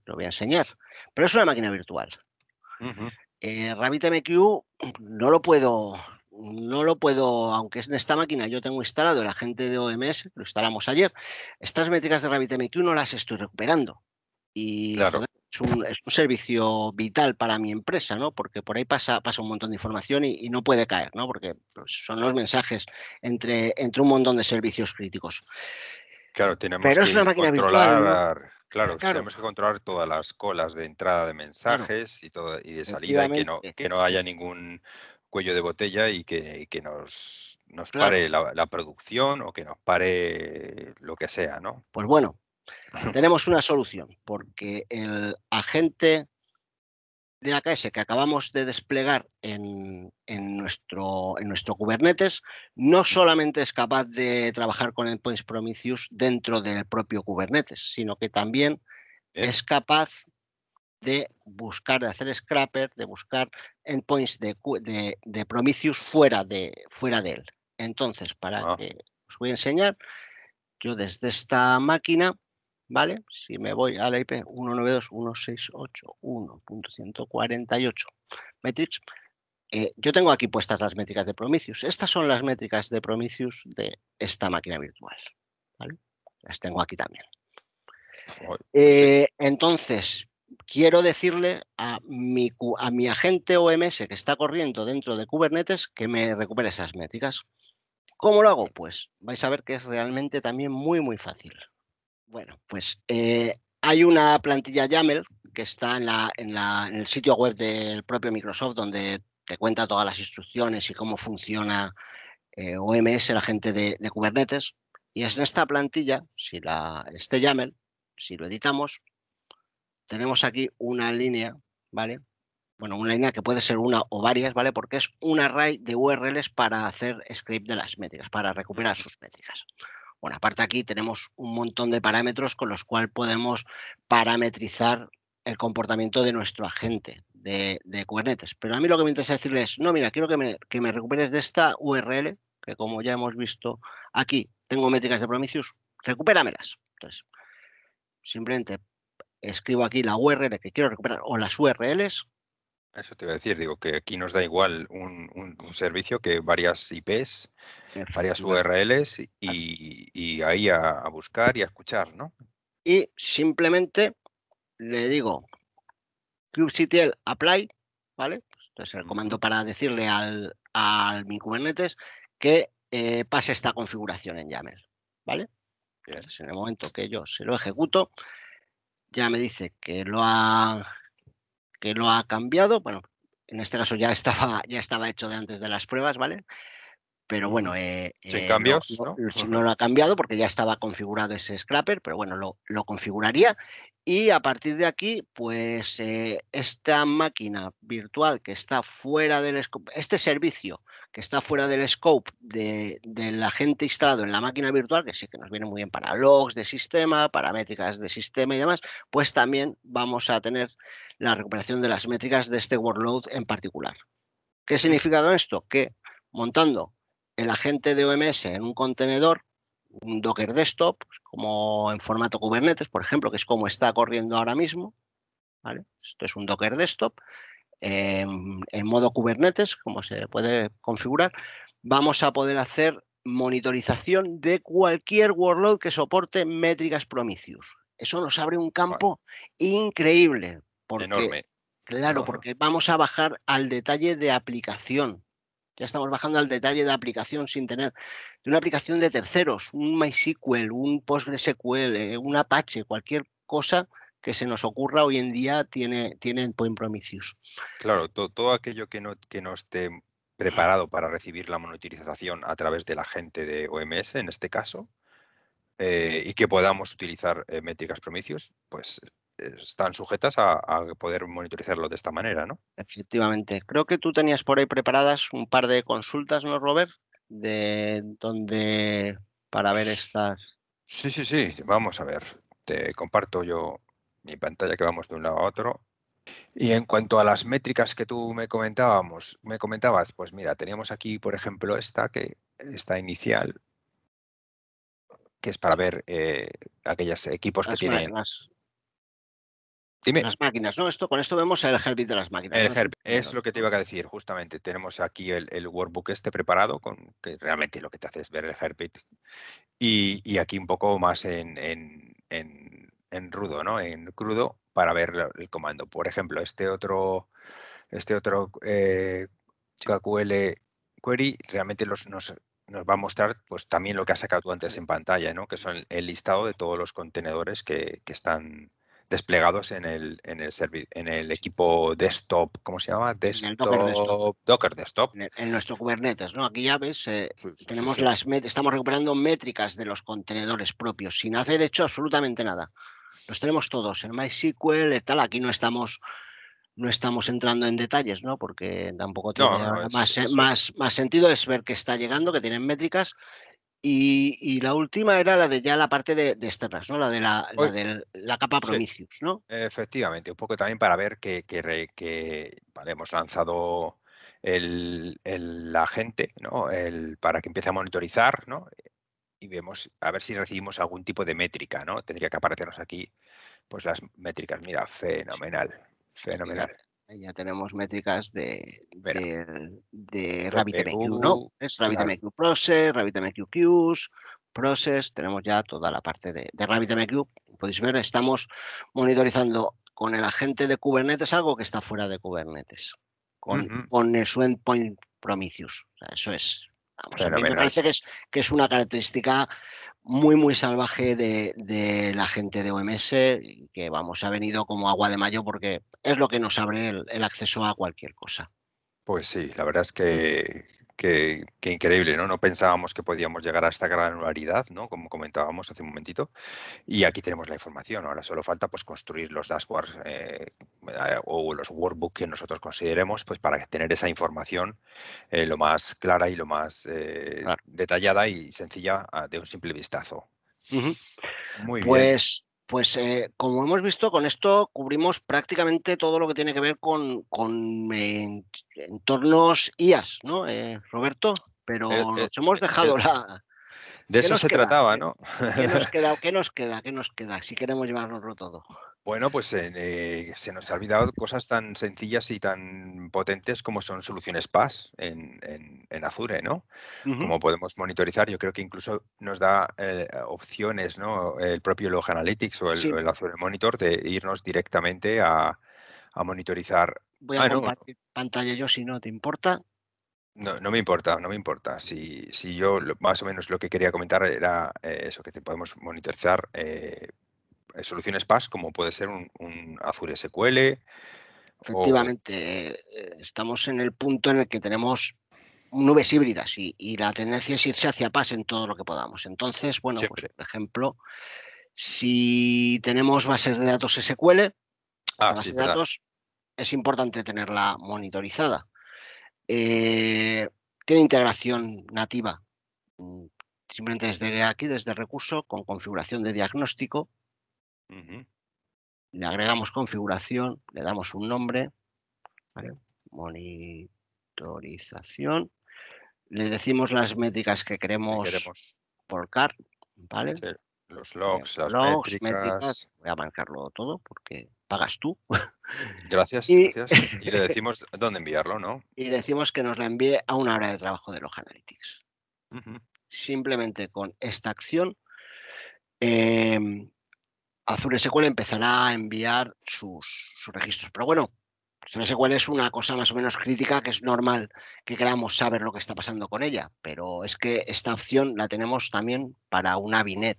Lo voy a enseñar. Pero es una máquina virtual. RabbitMQ no lo puedo, no lo puedo, aunque es en esta máquina yo tengo instalado, la gente de OMS, lo instalamos ayer, estas métricas de RabbitMQ no las estoy recuperando. Y es, un, servicio vital para mi empresa, ¿no? Porque por ahí pasa, pasa un montón de información y, no puede caer, ¿no? Porque pues, son los mensajes entre, entre un montón de servicios críticos. Claro, tenemos que controlar, claro, tenemos que controlar todas las colas de entrada de mensajes y todo y de salida y que no haya ningún cuello de botella y que, nos, pare la, producción o que nos pare lo que sea, ¿no? Pues bueno, tenemos una solución, porque el agente de AKS que acabamos de desplegar en, en, nuestro, en nuestro Kubernetes no solamente es capaz de trabajar con el Points Prometheus dentro del propio Kubernetes, sino que también es capaz de buscar, de hacer scrapper, de buscar endpoints de, de, Prometheus fuera de, fuera de él. Entonces, para ah. que os voy a enseñar, yo desde esta máquina, ¿vale? Si me voy a la IP 192.168.1.148 metrics, eh, yo tengo aquí puestas las métricas de Prometheus. Estas son las métricas de Prometheus de esta máquina virtual. ¿vale? Las tengo aquí también. Eh, entonces, quiero decirle a mi, a mi agente OMS que está corriendo dentro de Kubernetes que me recupere esas métricas. ¿Cómo lo hago? Pues vais a ver que es realmente también muy, muy fácil. Bueno, pues eh, hay una plantilla YAML que está en, el sitio web del propio Microsoft donde te cuenta todas las instrucciones y cómo funciona eh, OMS, el agente de, Kubernetes. Y es en esta plantilla, si la, este YAML, si lo editamos, tenemos aquí una línea, ¿vale? Bueno, una línea que puede ser una o varias, ¿vale? Porque es un array de URLs para hacer script de las métricas, para recuperar sus métricas. Bueno, aparte aquí tenemos un montón de parámetros con los cuales podemos parametrizar el comportamiento de nuestro agente de, de, Kubernetes. Pero a mí lo que me interesa decirles es, no, mira, quiero que me, que me recuperes de esta URL, que como ya hemos visto aquí, tengo métricas de Prometheus, recupéramelas. Entonces, simplemente escribo aquí la URL que quiero recuperar o las URLs. Eso te iba a decir, digo que aquí nos da igual un, servicio que varias IPs, varias URLs ah. y, ahí a, buscar y a escuchar, ¿no? Y simplemente le digo kubectl apply, ¿vale? Este es el comando para decirle al, al mi Kubernetes que eh, pase esta configuración en YAML, ¿vale? en el momento que yo se lo ejecuto, ya me dice que lo ha, que lo ha cambiado. Bueno, en este caso ya estaba, ya estaba hecho de antes de las pruebas, ¿vale? pero bueno. Eh, eh, no, lo ha cambiado porque ya estaba configurado ese scrapper, pero bueno, lo, configuraría. Y a partir de aquí, pues eh, esta máquina virtual que está fuera del scope, este servicio que está fuera del scope de, del agente instalado en la máquina virtual, que sí que nos viene muy bien para logs de sistema, para métricas de sistema y demás, pues también vamos a tener la recuperación de las métricas de este workload en particular. ¿Qué significa esto? Que montando el agente de OMS en un contenedor, un Docker desktop, pues, como en formato Kubernetes, por ejemplo, que es como está corriendo ahora mismo. Esto es un Docker desktop. Em, en modo Kubernetes, como se puede configurar, vamos a poder hacer monitorización de cualquier workload que soporte métricas Prometheus. Eso nos abre un campo increíble. Enorme. Claro, porque vamos a bajar al detalle de aplicación. Ya estamos bajando al detalle de aplicación sin tener una aplicación de terceros, un MySQL, un PostgreSQL, eh, un Apache, cualquier cosa que se nos ocurra hoy en día tiene, tiene Point Prometheus. Claro, todo aquello que no, que no esté preparado para recibir la monetización a través de la gente de OMS, en este caso, eh, y que podamos utilizar eh, métricas Prometheus, pues están sujetas a, poder monitorizarlo de esta manera, ¿no? Efectivamente. Creo que tú tenías por ahí preparadas un par de consultas, ¿no, Robert? De donde para ver estas. Sí, sí, sí. Vamos a ver. Te comparto yo mi pantalla que vamos de un lado a otro. Y en cuanto a las métricas que tú me comentábamos, me comentabas, pues mira, teníamos aquí, por ejemplo, esta que está inicial, que es para ver eh, aquellos equipos que tienen. Las máquinas, ¿no? Esto, con esto vemos el Herbit de las máquinas. es lo que te iba a decir, justamente. Tenemos aquí el, el, workbook este preparado, con, que realmente lo que te hace es ver el Herbit. Y, aquí un poco más en, en, en, en, rudo, ¿no? En crudo, para ver el comando. Por ejemplo, este otro, este otro eh, KQL query realmente los, nos, nos va a mostrar pues también lo que has sacado tú antes en pantalla, ¿no? Que son el listado de todos los contenedores que, que están desplegados en el, en el, en el equipo desktop, ¿cómo se llama? Desktop, Docker desktop. En, nuestro Kubernetes, ¿no? Aquí ya ves, eh, tenemos las estamos recuperando métricas de los contenedores propios sin hacer hecho absolutamente nada. Los tenemos todos en MySQL, tal, aquí no estamos no estamos entrando en detalles, ¿no? Porque tampoco tiene más, más, más sentido es ver que está llegando, que tienen métricas y, la última era la de ya la parte de, de externas, ¿no? La de la, la, capa Promiscuous, ¿no? Efectivamente, un poco también para ver que, que, que vale, hemos lanzado el, el gente, ¿no? El, para que empiece a monitorizar, ¿no? Y vemos a ver si recibimos algún tipo de métrica, ¿no? Tendría que aparecernos aquí, pues las métricas. Mira, fenomenal, fenomenal ya tenemos métricas de, de, RabbitMQ, ¿no? Es RabbitMQ Process, RabbitMQ Queues, Process, tenemos ya toda la parte de, de RabbitMQ. Podéis ver, estamos monitorizando con el agente de Kubernetes algo que está fuera de Kubernetes, con, con el, su endpoint Prometheus. eso es. me parece que es una característica muy, muy salvaje de, la gente de OMS, que vamos, ha venido como agua de mayo porque es lo que nos abre el acceso a cualquier cosa. Pues sí, la verdad es mm. que, Qué increíble, ¿no? No pensábamos que podíamos llegar a esta granularidad, ¿no? Como comentábamos hace un momentito. Y aquí tenemos la información. Ahora solo falta pues construir los dashboards eh, eh, o los workbooks que nosotros consideremos pues para tener esa información eh, lo más clara y lo más detallada y sencilla ah, de un simple vistazo. Muy bien. Pues pues eh, como hemos visto, con esto cubrimos prácticamente todo lo que tiene que ver con, eh, entornos IAS, ¿no, eh, Roberto? Pero nos hemos dejado la... De eso se trataba, ¿no? ¿Qué nos, queda? ¿Qué nos queda? ¿Qué nos queda? Si queremos llevárnoslo todo. Bueno, pues eh, se nos ha olvidado cosas tan sencillas y tan potentes como son soluciones PAS en, Azure, ¿no? Como podemos monitorizar, yo creo que incluso nos da eh, opciones, ¿no? El propio Log Analytics o el, Azure Monitor de irnos directamente a, monitorizar. Voy a ah, compartir pantalla yo si no te importa. No, no me importa, no me importa. Si, si yo más o menos lo que quería comentar era eh, eso, que te podemos monitorizar eh, soluciones PAS como puede ser un, Azure SQL. Efectivamente, eh, estamos en el punto en el que tenemos nubes híbridas y, la tendencia es irse hacia PAS en todo lo que podamos. Entonces, bueno, pues, por ejemplo, si tenemos bases de datos SQL, ah, datos es importante tenerla monitorizada. Eh, tiene integración nativa, mm, simplemente desde aquí, desde recurso, con configuración de diagnóstico, le agregamos configuración, le damos un nombre, monitorización, le decimos las métricas que queremos, por los logs, las métricas. Voy a marcarlo todo porque pagas tú. Gracias, y, gracias. Y le decimos dónde enviarlo, ¿no? Y le decimos que nos la envíe a una hora de trabajo de Log Analytics. Simplemente con esta acción em, Azure SQL empezará a enviar sus, registros. Pero bueno, Azure SQL es una cosa más o menos crítica que es normal que queramos saber lo que está pasando con ella, pero es que esta opción la tenemos también para una binet.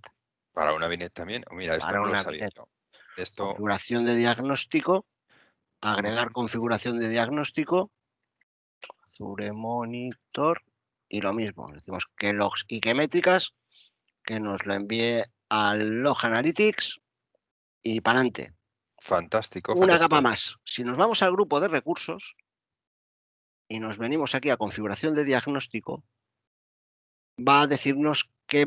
Para una Binet también. Oh, mira, esto no Configuración de diagnóstico, agregar configuración de diagnóstico, Azure Monitor y lo mismo. Decimos que logs y que métricas, que nos lo envíe al Log Analytics y para adelante. Fantástico. Una capa más. Si nos vamos al grupo de recursos y nos venimos aquí a configuración de diagnóstico, va a decirnos qué,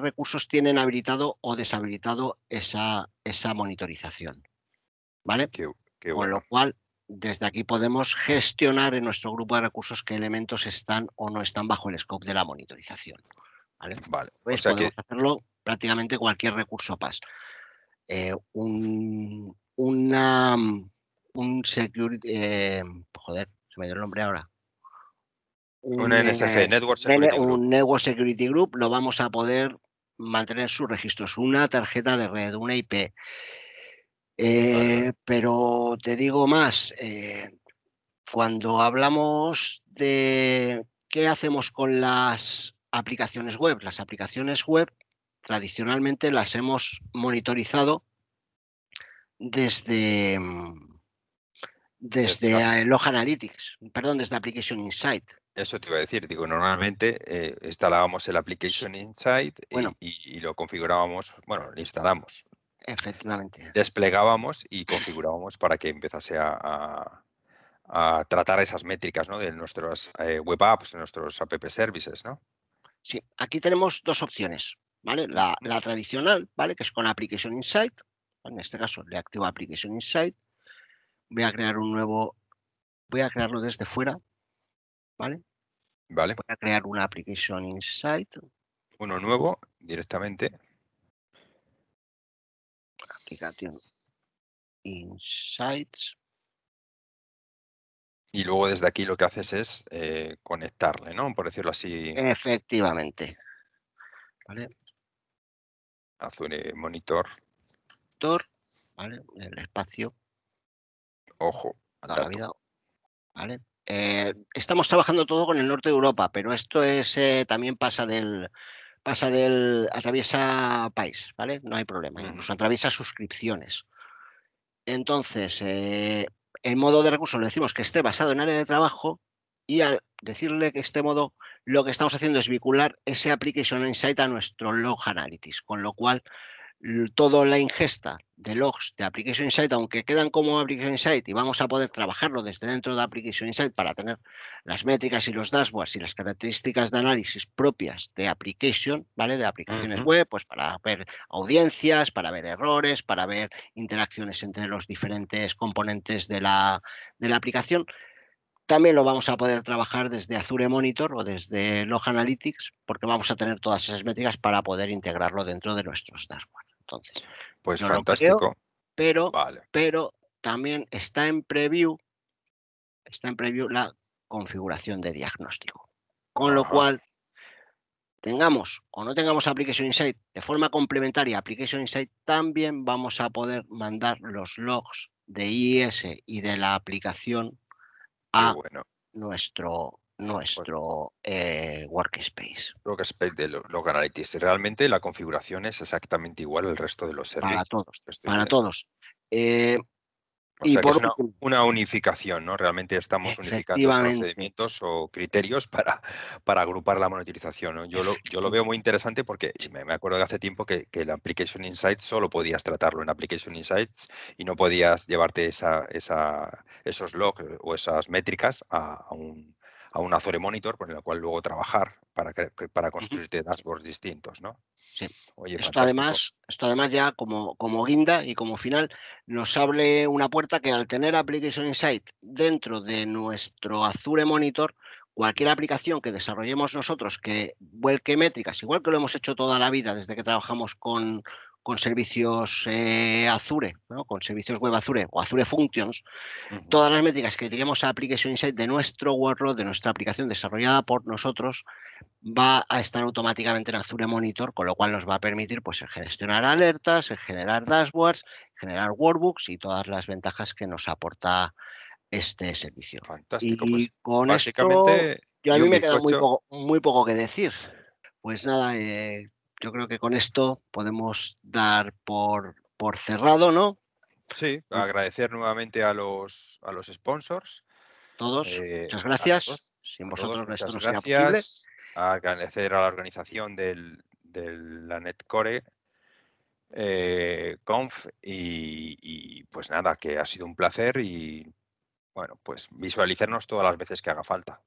recursos tienen habilitado o deshabilitado esa, esa monitorización. ¿Vale? Con lo cual, desde aquí podemos gestionar en nuestro grupo de recursos qué elementos están o no están bajo el scope de la monitorización. Vale. Pues podemos hacerlo prácticamente cualquier recurso PAS. Eh, un, una, mm, un security, eh, joder, se me dio el nombre ahora. Un, NSG, eh, Network Security Group. Un Security Group lo vamos a poder mantener sus registros. Una tarjeta de red, una IP. Pero te digo más, cuando hablamos de qué hacemos con las aplicaciones web, las aplicaciones web tradicionalmente las hemos monitorizado desde, mm, desde Analytics, perdón, desde Application Insight. Eso te iba a decir, digo, normalmente eh, instalábamos el Application Insight y, lo configurábamos, bueno, lo instalamos. Efectivamente. Desplegábamos y configurábamos para que empezase a, a, tratar esas métricas ¿no? de nuestras eh, web apps, de nuestros app services, ¿no? Sí, aquí tenemos dos opciones. ¿vale? La, tradicional, ¿vale? Que es con Application Insight. En este caso le activo Application Insight. Voy a crear un nuevo, voy a crearlo desde fuera, ¿vale? Vale. Voy a crear una Application Insight. Uno nuevo directamente. Application Insights. Y luego desde aquí lo que haces es eh, conectarle, ¿no? Por decirlo así. Efectivamente. ¿Vale? Azure eh, Monitor. ¿vale? El espacio. Ojo. la ¿Vale? Eh, estamos trabajando todo con el norte de Europa, pero esto es eh, también pasa del pasa del atraviesa país, ¿vale? No hay problema, nos incluso atraviesa suscripciones. Entonces, el modo de recurso le decimos que esté basado en área de trabajo y al decirle que este modo lo que estamos haciendo es vincular ese Application Insight a nuestro Log Analytics, con lo cual toda la ingesta de logs de Application Insight, aunque quedan como Application Insight y vamos a poder trabajarlo desde dentro de Application Insight para tener las métricas y los dashboards y las características de análisis propias de Application, ¿vale? De aplicaciones web, pues para ver audiencias, para ver errores, para ver interacciones entre los diferentes componentes de la, de la aplicación también lo vamos a poder trabajar desde Azure Monitor o desde Log Analytics, porque vamos a tener todas esas métricas para poder integrarlo dentro de nuestros dashboards. Entonces, pues fantástico. pero, pero también está en preview, está en preview la configuración de diagnóstico. Con lo cual, tengamos o no tengamos Application Insight de forma complementaria, Application Insight también vamos a poder mandar los logs de IS e y de la aplicación a ah, bueno. nuestro nuestro eh, workspace. de Realmente la configuración es exactamente igual al resto de los servicios. Para todos. Para eh, todos. O sea, que es una, unificación, ¿no? Realmente estamos unificando procedimientos o criterios para, para agrupar la monetización. Yo, lo, yo lo veo muy interesante porque me, acuerdo de hace tiempo que, que el Application Insights solo podías tratarlo en Application Insights y no podías llevarte esa, esa, esos logs o esas métricas a un a un Azure Monitor, con pues, el cual luego trabajar para, para construirte dashboards distintos, ¿no? Sí. esto, además, esto además ya como, como guinda y como final nos abre una puerta que al tener Application Insight dentro de nuestro Azure Monitor, cualquier aplicación que desarrollemos nosotros que vuelque métricas, igual que lo hemos hecho toda la vida desde que trabajamos con, con servicios eh, Azure, con servicios web Azure o Azure Functions, todas las métricas que tenemos a Application Insight de nuestro workload, de nuestra aplicación desarrollada por nosotros, va a estar automáticamente en Azure Monitor, con lo cual nos va a permitir pues, gestionar alertas, generar dashboards, generar workbooks y todas las ventajas que nos aporta este servicio. Fantástico. Y pues, con básicamente, yo a mí me queda muy poco, muy poco que decir. Pues nada, eh, yo creo que con esto podemos dar por, por cerrado, ¿no? Sí, mm. agradecer nuevamente a los, a los sponsors. Todos, eh, muchas gracias. Sin vosotros esto no sería posible. Agradecer a la organización de la NetCore eh, Conf y, y, pues nada, que ha sido un placer y bueno, pues visualizarnos todas las veces que haga falta.